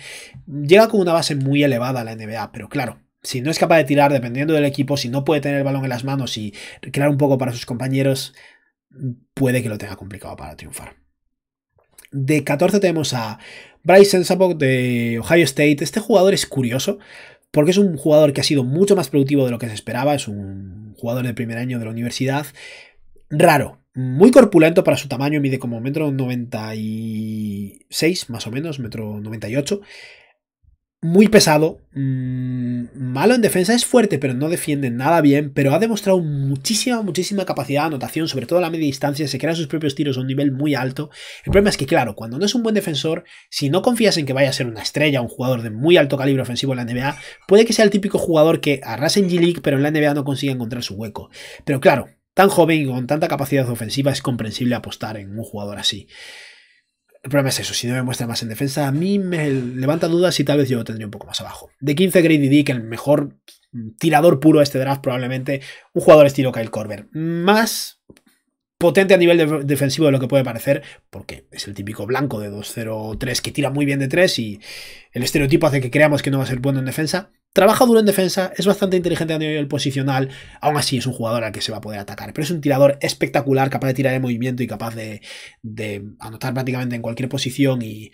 llega con una base muy elevada a la NBA, pero claro, si no es capaz de tirar dependiendo del equipo, si no puede tener el balón en las manos y crear un poco para sus compañeros, puede que lo tenga complicado para triunfar. De 14 tenemos a Bryce Sensabaugh de Ohio State. Este jugador es curioso porque es un jugador que ha sido mucho más productivo de lo que se esperaba. Es un jugador de primer año de la universidad. Raro, muy corpulento para su tamaño, mide como metro seis, más o menos, metro 98. Muy pesado, mm, malo en defensa, es fuerte, pero no defiende nada bien, pero ha demostrado muchísima, muchísima capacidad de anotación, sobre todo a la media distancia, se crea sus propios tiros a un nivel muy alto. El problema es que, claro, cuando no es un buen defensor, si no confías en que vaya a ser una estrella, un jugador de muy alto calibre ofensivo en la NBA, puede que sea el típico jugador que arrasa en G-League, pero en la NBA no consigue encontrar su hueco. Pero claro, tan joven y con tanta capacidad ofensiva es comprensible apostar en un jugador así. El problema es eso, si no me muestra más en defensa, a mí me levanta dudas y tal vez yo lo tendría un poco más abajo. De 15 Grady Dick, el mejor tirador puro de este draft probablemente, un jugador estilo Kyle Corber. Más potente a nivel defensivo de lo que puede parecer, porque es el típico blanco de 2-0-3 que tira muy bien de 3 y el estereotipo hace que creamos que no va a ser bueno en defensa, Trabaja duro en defensa, es bastante inteligente a nivel posicional, aún así es un jugador al que se va a poder atacar, pero es un tirador espectacular, capaz de tirar en movimiento y capaz de, anotar prácticamente en cualquier posición y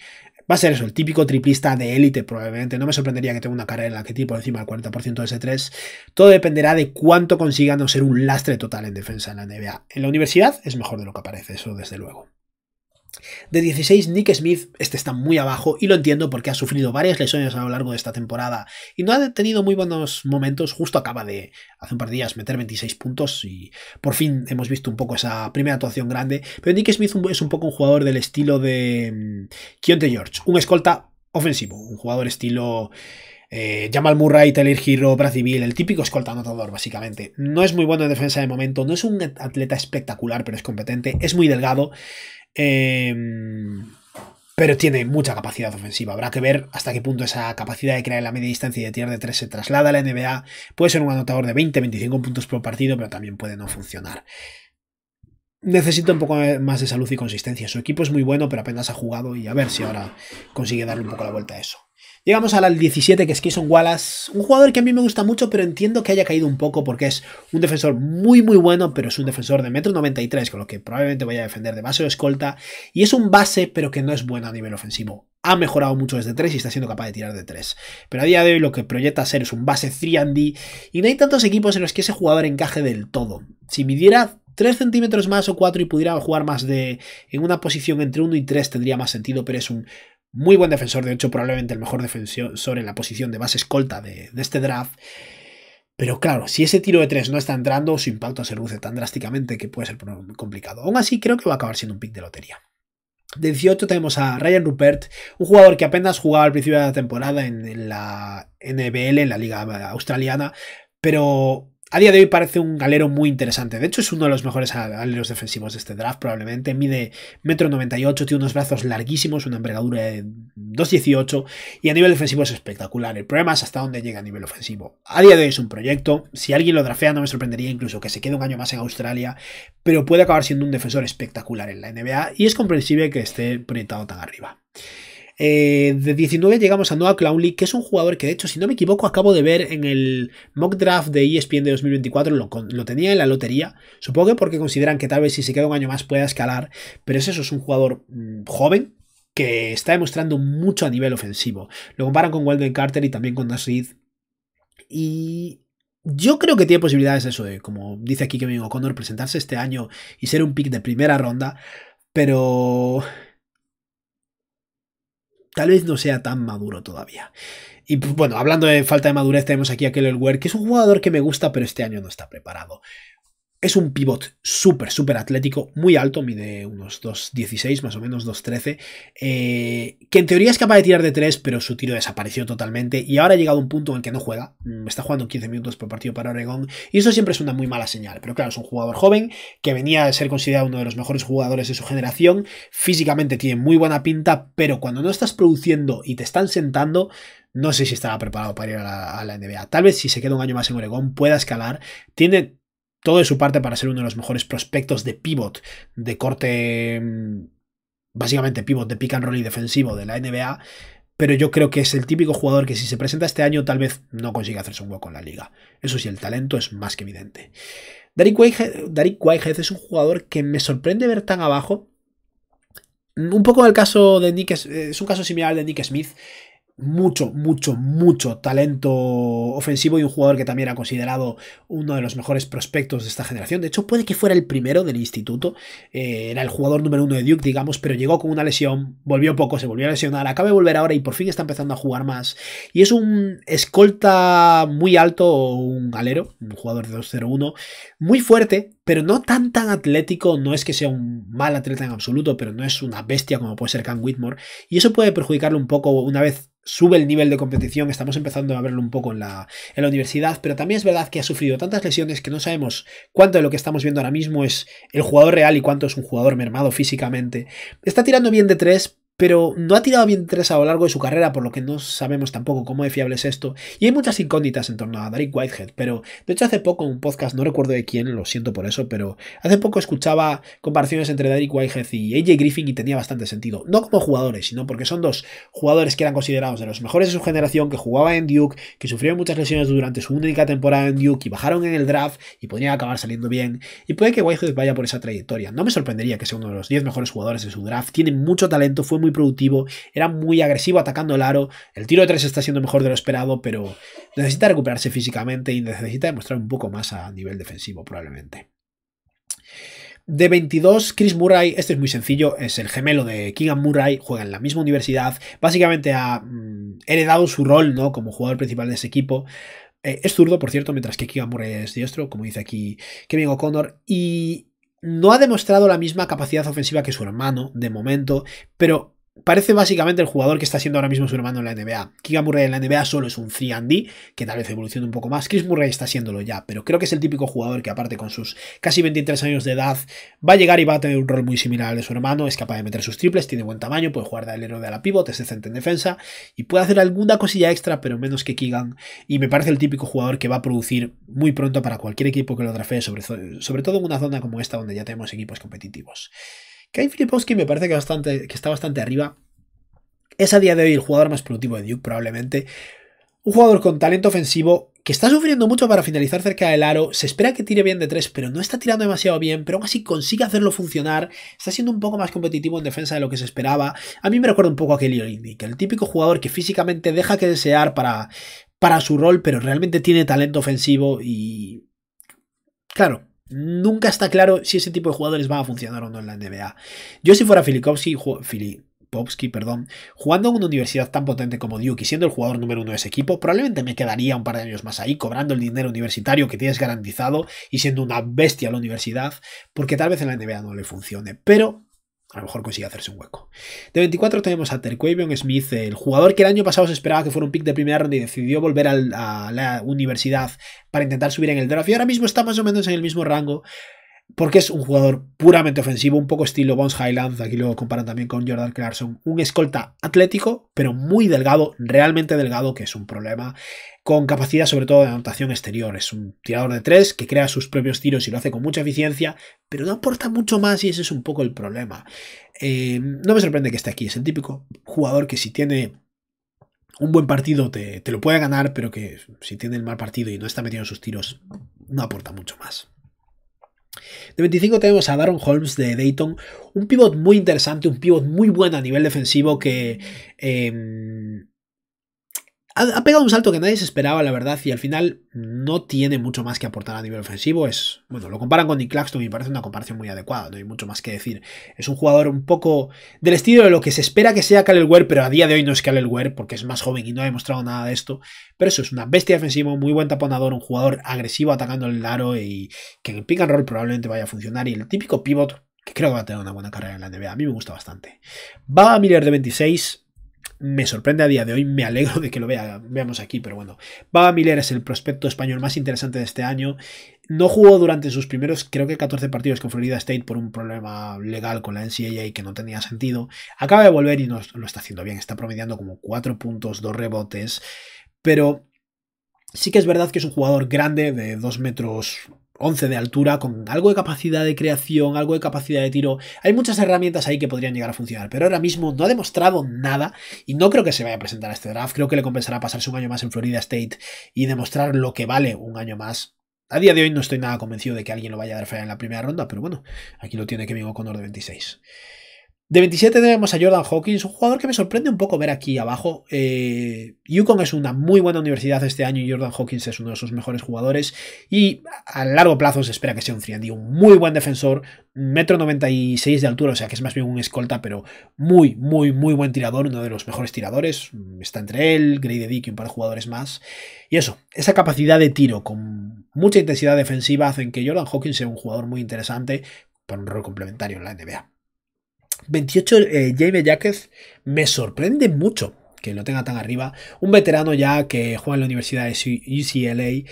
va a ser eso, el típico triplista de élite probablemente, no me sorprendería que tenga una carrera en la que tire por encima del 40% de ese 3 todo dependerá de cuánto consiga no ser un lastre total en defensa en la NBA. En la universidad es mejor de lo que aparece, eso desde luego. De 16, Nick Smith, este está muy abajo y lo entiendo porque ha sufrido varias lesiones a lo largo de esta temporada y no ha tenido muy buenos momentos, justo acaba de hace un par de días meter 26 puntos y por fin hemos visto un poco esa primera actuación grande, pero Nick Smith es un poco un jugador del estilo de mm, Keontae George, un escolta ofensivo, un jugador estilo eh, Jamal Murray, Taylor Hero, Brad el típico escolta anotador, básicamente. No es muy bueno en defensa de momento, no es un atleta espectacular, pero es competente, es muy delgado. Em, pero tiene mucha capacidad ofensiva. Habrá que ver hasta qué punto esa capacidad de crear en la media distancia y de tirar de 3 se traslada a la NBA. Puede ser un anotador de 20, 25 puntos por partido, pero también puede no funcionar. Necesita un poco más de salud y consistencia. Su equipo es muy bueno, pero apenas ha jugado y a ver si ahora consigue darle un poco la vuelta a eso. Llegamos al 17, que es Keyson Wallace, un jugador que a mí me gusta mucho, pero entiendo que haya caído un poco porque es un defensor muy, muy bueno, pero es un defensor de metro 93, con lo que probablemente vaya a defender de base o escolta, y es un base, pero que no es bueno a nivel ofensivo. Ha mejorado mucho desde 3 y está siendo capaz de tirar de 3. Pero a día de hoy lo que proyecta ser es un base 3D y no hay tantos equipos en los que ese jugador encaje del todo. Si midiera 3 centímetros más o 4 y pudiera jugar más de en una posición entre 1 y 3 tendría más sentido, pero es un muy buen defensor, de hecho, probablemente el mejor defensor en la posición de base escolta de, este draft. Pero claro, si ese tiro de tres no está entrando, su impacto se reduce tan drásticamente que puede ser complicado. Aún así, creo que va a acabar siendo un pick de lotería. De 18 tenemos a Ryan Rupert, un jugador que apenas jugaba al principio de la temporada en la NBL, en la liga australiana, pero a día de hoy parece un galero muy interesante. De hecho, es uno de los mejores galeros defensivos de este draft, probablemente. Mide 1,98m, tiene unos brazos larguísimos, una envergadura de 2.18 y a nivel defensivo es espectacular. El problema es hasta dónde llega a nivel ofensivo. A día de hoy es un proyecto. Si alguien lo drafea, no me sorprendería incluso que se quede un año más en Australia, pero puede acabar siendo un defensor espectacular en la NBA y es comprensible que esté proyectado tan arriba. Eh, de 19 llegamos a Noah Clowney, que es un jugador que de hecho, si no me equivoco, acabo de ver en el mock draft de ESPN de 2024, lo, tenía en la lotería, supongo que porque consideran que tal vez si se queda un año más pueda escalar, pero es eso, es un jugador mm, joven, que está demostrando mucho a nivel ofensivo. Lo comparan con Weldon Carter y también con Nash Y yo creo que tiene posibilidades eso, de, como dice aquí Kevin O'Connor, presentarse este año y ser un pick de primera ronda. Pero tal vez no sea tan maduro todavía. Y pues, bueno, hablando de falta de madurez, tenemos aquí a elwer que es un jugador que me gusta, pero este año no está preparado. Es un pivot súper, súper atlético, muy alto, mide unos 2,16, más o menos 2,13, eh, que en teoría es capaz de tirar de 3, pero su tiro desapareció totalmente y ahora ha llegado a un punto en que no juega, mm, está jugando 15 minutos por partido para Oregón y eso siempre es una muy mala señal, pero claro, es un jugador joven que venía a ser considerado uno de los mejores jugadores de su generación, físicamente tiene muy buena pinta, pero cuando no estás produciendo y te están sentando, no sé si estará preparado para ir a la, NBA. Tal vez si se queda un año más en Oregón pueda escalar. Tiene todo de su parte para ser uno de los mejores prospectos de pivot de corte, mm, básicamente pivot de pick and roll y defensivo de la NBA, pero yo creo que es el típico jugador que si se presenta este año tal vez no consiga hacerse un hueco en la liga. Eso sí, el talento es más que evidente. Derek Whitehead, es un jugador que me sorprende ver tan abajo. Un poco el caso de Nick, es un caso similar al de Nick Smith, mucho, mucho, mucho talento ofensivo y un jugador que también era considerado uno de los mejores prospectos de esta generación. De hecho, puede que fuera el primero del instituto. Eh, era el jugador número uno de Duke, digamos, pero llegó con una lesión, volvió poco, se volvió a lesionar, acaba de volver ahora y por fin está empezando a jugar más. Y es un escolta muy alto, un galero, un jugador de 2-0-1, muy fuerte, pero no tan tan atlético, no es que sea un mal atleta en absoluto, pero no es una bestia como puede ser Cam Whitmore, y eso puede perjudicarlo un poco una vez sube el nivel de competición, estamos empezando a verlo un poco en la, en la universidad, pero también es verdad que ha sufrido tantas lesiones que no sabemos cuánto de lo que estamos viendo ahora mismo es el jugador real y cuánto es un jugador mermado físicamente. Está tirando bien de tres, pero no ha tirado bien tres a lo largo de su carrera, por lo que no sabemos tampoco cómo de fiable es esto. Y hay muchas incógnitas en torno a Derek Whitehead, pero de hecho hace poco en un podcast, no recuerdo de quién, lo siento por eso, pero hace poco escuchaba comparaciones entre Derek Whitehead y AJ Griffin y tenía bastante sentido. No como jugadores, sino porque son dos jugadores que eran considerados de los mejores de su generación, que jugaba en Duke, que sufrieron muchas lesiones durante su única temporada en Duke y bajaron en el draft y podían acabar saliendo bien. Y puede que Whitehead vaya por esa trayectoria. No me sorprendería que sea uno de los 10 mejores jugadores de su draft. Tiene mucho talento, fue muy productivo, era muy agresivo atacando el aro, el tiro de 3 está siendo mejor de lo esperado, pero necesita recuperarse físicamente y necesita demostrar un poco más a nivel defensivo probablemente. De 22, Chris Murray, este es muy sencillo, es el gemelo de Keegan Murray, juega en la misma universidad, básicamente ha mm, heredado su rol ¿no? como jugador principal de ese equipo. Eh, es zurdo, por cierto, mientras que Keegan Murray es diestro, como dice aquí Kevin O'Connor, y no ha demostrado la misma capacidad ofensiva que su hermano de momento, pero Parece básicamente el jugador que está siendo ahora mismo su hermano en la NBA. Keegan Murray en la NBA solo es un 3D, que tal vez evolucione un poco más. Chris Murray está siéndolo ya, pero creo que es el típico jugador que, aparte con sus casi 23 años de edad, va a llegar y va a tener un rol muy similar al de su hermano. Es capaz de meter sus triples, tiene buen tamaño, puede jugar de alero de la pivot, es decente en defensa y puede hacer alguna cosilla extra, pero menos que Keegan. Y me parece el típico jugador que va a producir muy pronto para cualquier equipo que lo trafee, sobre todo en una zona como esta donde ya tenemos equipos competitivos. Kai Filipowski me parece que, bastante, que está bastante arriba. Es a día de hoy el jugador más productivo de Duke, probablemente. Un jugador con talento ofensivo que está sufriendo mucho para finalizar cerca del aro. Se espera que tire bien de tres, pero no está tirando demasiado bien. Pero aún así consigue hacerlo funcionar. Está siendo un poco más competitivo en defensa de lo que se esperaba. A mí me recuerda un poco a Kelly Olynyk, el típico jugador que físicamente deja que desear para, para su rol, pero realmente tiene talento ofensivo y. Claro, nunca está claro si ese tipo de jugadores van a funcionar o no en la NBA. Yo si fuera Filipovsky, perdón, jugando en una universidad tan potente como Duke y siendo el jugador número uno de ese equipo, probablemente me quedaría un par de años más ahí cobrando el dinero universitario que tienes garantizado y siendo una bestia a la universidad, porque tal vez en la NBA no le funcione. Pero a lo mejor consigue hacerse un hueco. De 24 tenemos a Terquavion Smith, el jugador que el año pasado se esperaba que fuera un pick de primera ronda y decidió volver a la universidad para intentar subir en el draft y ahora mismo está más o menos en el mismo rango porque es un jugador puramente ofensivo, un poco estilo Bones Highlands, aquí lo comparan también con Jordan Clarkson, un escolta atlético, pero muy delgado, realmente delgado, que es un problema, con capacidad sobre todo de anotación exterior, es un tirador de tres que crea sus propios tiros y lo hace con mucha eficiencia, pero no aporta mucho más y ese es un poco el problema. Eh, no me sorprende que esté aquí, es el típico jugador que si tiene un buen partido te, te lo puede ganar, pero que si tiene el mal partido y no está metido en sus tiros, no aporta mucho más. De 25 tenemos a Daron Holmes de Dayton, un pivot muy interesante, un pivot muy bueno a nivel defensivo que em, ha, pegado un salto que nadie se esperaba, la verdad, y al final no tiene mucho más que aportar a nivel ofensivo. Es, bueno, lo comparan con Nick Claxton y parece una comparación muy adecuada, no hay mucho más que decir. Es un jugador un poco del estilo de lo que se espera que sea Kalel pero a día de hoy no es Kalel porque es más joven y no ha demostrado nada de esto. Pero eso, es una bestia defensiva, muy buen taponador, un jugador agresivo atacando el aro y que en el pick and roll probablemente vaya a funcionar. Y el típico pivot, que creo que va a tener una buena carrera en la NBA, a mí me gusta bastante. Va a Miller de 26, me sorprende a día de hoy, me alegro de que lo vea, veamos aquí, pero bueno. Baba Miller es el prospecto español más interesante de este año. No jugó durante sus primeros, creo que 14 partidos con Florida State por un problema legal con la NCAA que no tenía sentido. Acaba de volver y no lo está haciendo bien, está promediando como 4 puntos, 2 rebotes, pero sí que es verdad que es un jugador grande de 2 metros 11 de altura, con algo de capacidad de creación, algo de capacidad de tiro. Hay muchas herramientas ahí que podrían llegar a funcionar, pero ahora mismo no ha demostrado nada y no creo que se vaya a presentar a este draft. Creo que le compensará pasarse un año más en Florida State y demostrar lo que vale un año más a día de hoy no estoy nada convencido de que alguien lo vaya a dar en la primera ronda, pero bueno, aquí lo tiene que Kevin O'Connor de 26. De 27 tenemos a Jordan Hawkins, un jugador que me sorprende un poco ver aquí abajo. Eh, Yukon es una muy buena universidad este año y Jordan Hawkins es uno de sus mejores jugadores. Y a largo plazo se espera que sea un 3 un muy buen defensor, metro 96 de altura, o sea que es más bien un escolta, pero muy, muy, muy buen tirador, uno de los mejores tiradores. Está entre él, Grey Dick y un par de jugadores más. Y eso, esa capacidad de tiro con mucha intensidad defensiva hacen que Jordan Hawkins sea un jugador muy interesante para un rol complementario en la NBA. 28 eh, Jaime me sorprende mucho que lo tenga tan arriba. Un veterano ya que juega en la Universidad de UCLA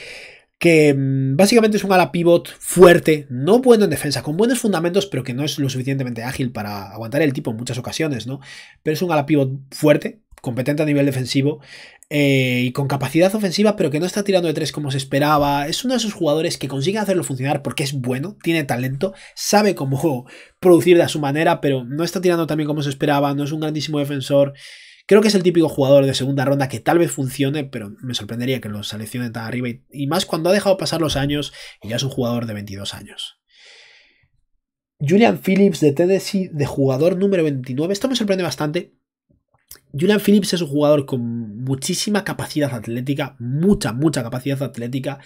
que mm, básicamente es un ala pivot fuerte, no bueno en defensa, con buenos fundamentos, pero que no es lo suficientemente ágil para aguantar el tipo en muchas ocasiones, ¿no? Pero es un ala pivot fuerte, competente a nivel defensivo, eh, y con capacidad ofensiva, pero que no está tirando de tres como se esperaba. Es uno de esos jugadores que consigue hacerlo funcionar porque es bueno, tiene talento, sabe cómo producir de a su manera, pero no está tirando también como se esperaba, no es un grandísimo defensor. Creo que es el típico jugador de segunda ronda que tal vez funcione, pero me sorprendería que lo seleccionen tan arriba y, y más cuando ha dejado pasar los años y ya es un jugador de 22 años. Julian Phillips de Tennessee, de jugador número 29. Esto me sorprende bastante Julian Phillips es un jugador con muchísima capacidad atlética, mucha, mucha capacidad atlética,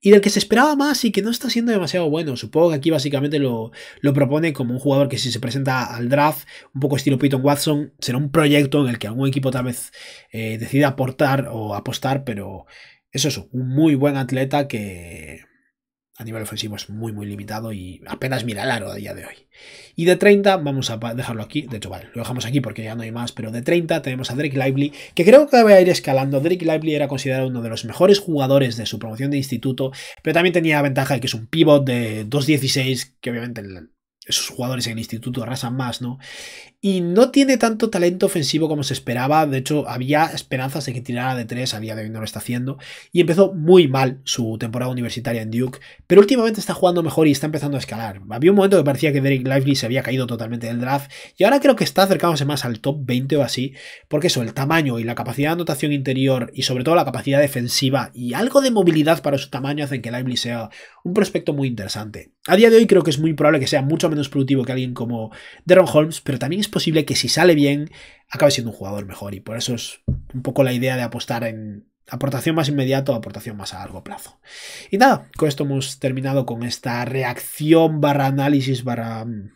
y del que se esperaba más y que no está siendo demasiado bueno. Supongo que aquí básicamente lo, lo, propone como un jugador que si se presenta al draft, un poco estilo Peyton Watson, será un proyecto en el que algún equipo tal vez eh, decida aportar o apostar, pero eso es un muy buen atleta que a nivel ofensivo es muy, muy limitado y apenas mira el aro a día de hoy. Y de 30, vamos a dejarlo aquí. De hecho, vale, lo dejamos aquí porque ya no hay más. Pero de 30 tenemos a Drake Lively, que creo que va a ir escalando. Drake Lively era considerado uno de los mejores jugadores de su promoción de instituto, pero también tenía la ventaja de que es un pivot de 2.16, que obviamente esos jugadores en el instituto arrasan más, ¿no? y no tiene tanto talento ofensivo como se esperaba. De hecho, había esperanzas de que tirara de tres, a día de hoy no lo está haciendo. Y empezó muy mal su temporada universitaria en Duke, pero últimamente está jugando mejor y está empezando a escalar. Había un momento que parecía que Derek Lively se había caído totalmente del draft, y ahora creo que está acercándose más al top 20 o así, porque eso, el tamaño y la capacidad de anotación interior y sobre todo la capacidad defensiva y algo de movilidad para su tamaño hacen que Lively sea un prospecto muy interesante. A día de hoy creo que es muy probable que sea mucho menos productivo que alguien como Deron Holmes, pero también es posible que si sale bien, acabe siendo un jugador mejor. Y por eso es un poco la idea de apostar en aportación más inmediato o aportación más a largo plazo. Y nada, con esto hemos terminado con esta reacción barra análisis barra mm,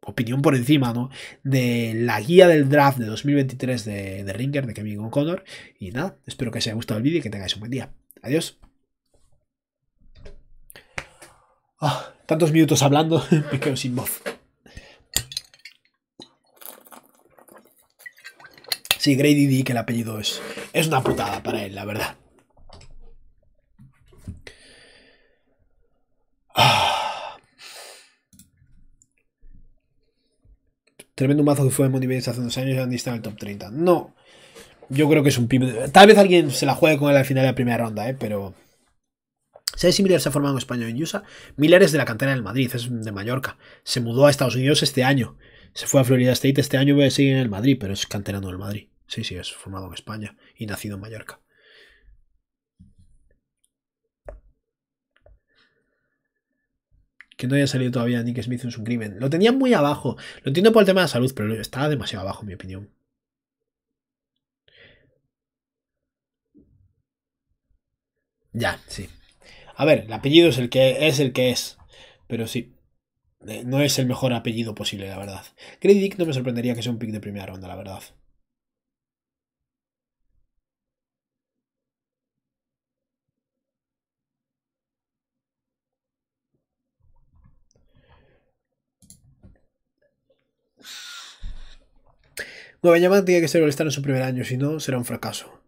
opinión por encima, ¿no? De la guía del draft de 2023 de, de Ringer, de Kevin O'Connor. Y nada, espero que os haya gustado el vídeo y que tengáis un buen día. Adiós. Ah, tantos minutos hablando, me quedo sin voz. Grady D, que el apellido es, es una putada para él, la verdad. Ah. Tremendo mazo que fue en Bates hace unos años y está en el top 30. No, yo creo que es un pibe. Tal vez alguien se la juegue con él al final de la primera ronda, ¿eh? pero. ¿Sabes si Miller se ha formado en España en USA? Miller es de la cantera del Madrid, es de Mallorca. Se mudó a Estados Unidos este año. Se fue a Florida State este año, sigue en el Madrid, pero es canterano del Madrid. Sí, sí, es formado en España y nacido en Mallorca. que no haya salido todavía Nick Smith es un crimen. Lo tenía muy abajo. Lo entiendo por el tema de salud, pero estaba demasiado abajo, en mi opinión. Ya, sí. A ver, el apellido es el que es el que es. Pero sí. Eh, no es el mejor apellido posible, la verdad. Grady Dick no me sorprendería que sea un pick de primera ronda, la verdad. Nueva tiene que ser all en su primer año, si no, será un fracaso.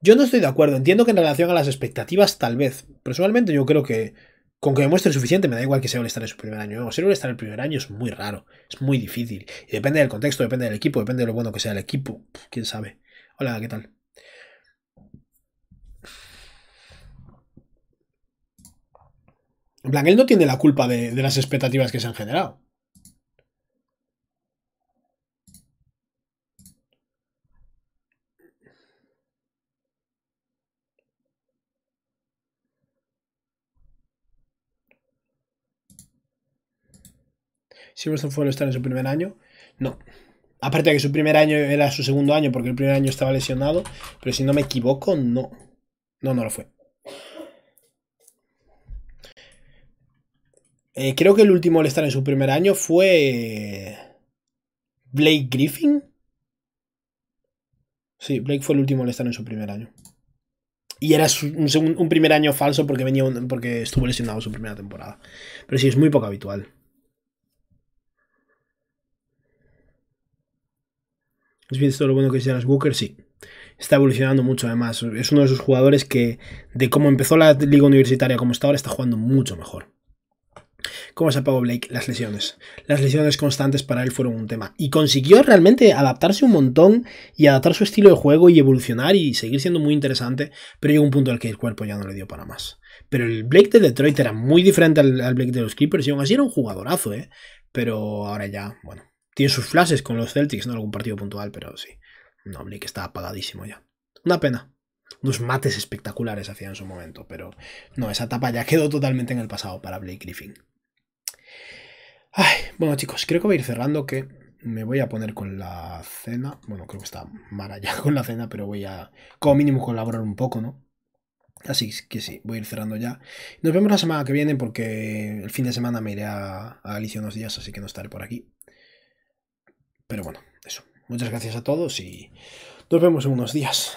Yo no estoy de acuerdo, entiendo que en relación a las expectativas, tal vez. Personalmente, yo creo que con que muestre suficiente, me da igual que sea all en su primer año. No, ser all en el primer año es muy raro, es muy difícil. Y depende del contexto, depende del equipo, depende de lo bueno que sea el equipo. Quién sabe. Hola, ¿qué tal? En plan, él no tiene la culpa de las expectativas que se han generado. Silverstone fue estar en su primer año. No. Aparte de que su primer año era su segundo año porque el primer año estaba lesionado, pero si no me equivoco, no. No, no lo fue. Eh, creo que el último al estar en su primer año fue eh, Blake Griffin. Sí, Blake fue el último al estar en su primer año. Y era un, primer año falso porque, venía porque estuvo lesionado su primera temporada. Pero sí, es muy poco habitual. ¿Has visto lo bueno que es las bookers Sí. Está evolucionando mucho, además. Es uno de esos jugadores que, de cómo empezó la liga universitaria como está ahora, está jugando mucho mejor. ¿Cómo se apagó Blake? Las lesiones. Las lesiones constantes para él fueron un tema. Y consiguió realmente adaptarse un montón y adaptar su estilo de juego y evolucionar y seguir siendo muy interesante, pero llegó un punto al que el cuerpo ya no le dio para más. Pero el Blake de Detroit era muy diferente al, al Blake de los Clippers y aún así era un jugadorazo, ¿eh? Pero ahora ya, bueno, tiene sus flashes con los Celtics, ¿no? Algún partido puntual, pero sí. No, Blake está apagadísimo ya. Una pena. Unos mates espectaculares hacía en su momento, pero no, esa etapa ya quedó totalmente en el pasado para Blake Griffin. bueno chicos, creo que voy a ir cerrando que me voy a poner con la cena. Bueno, creo que está Mara ya con la cena, pero voy a como mínimo colaborar un poco, ¿no? Así que sí, voy a ir cerrando ya. Nos vemos la semana que viene porque el fin de semana me iré a, a Galicia unos días, así que no estaré por aquí. Pero bueno, eso. Muchas gracias a todos y nos vemos en unos días.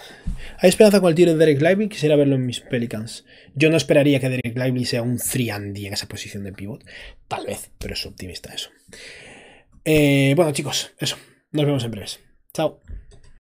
Hay esperanza con el tiro de Derek Lively, quisiera verlo en mis Pelicans. Yo no esperaría que Derek Lively sea un 3 en esa posición de pivot. Tal vez, pero es optimista eso. Eh, bueno, chicos, eso. Nos vemos en breves. Chao.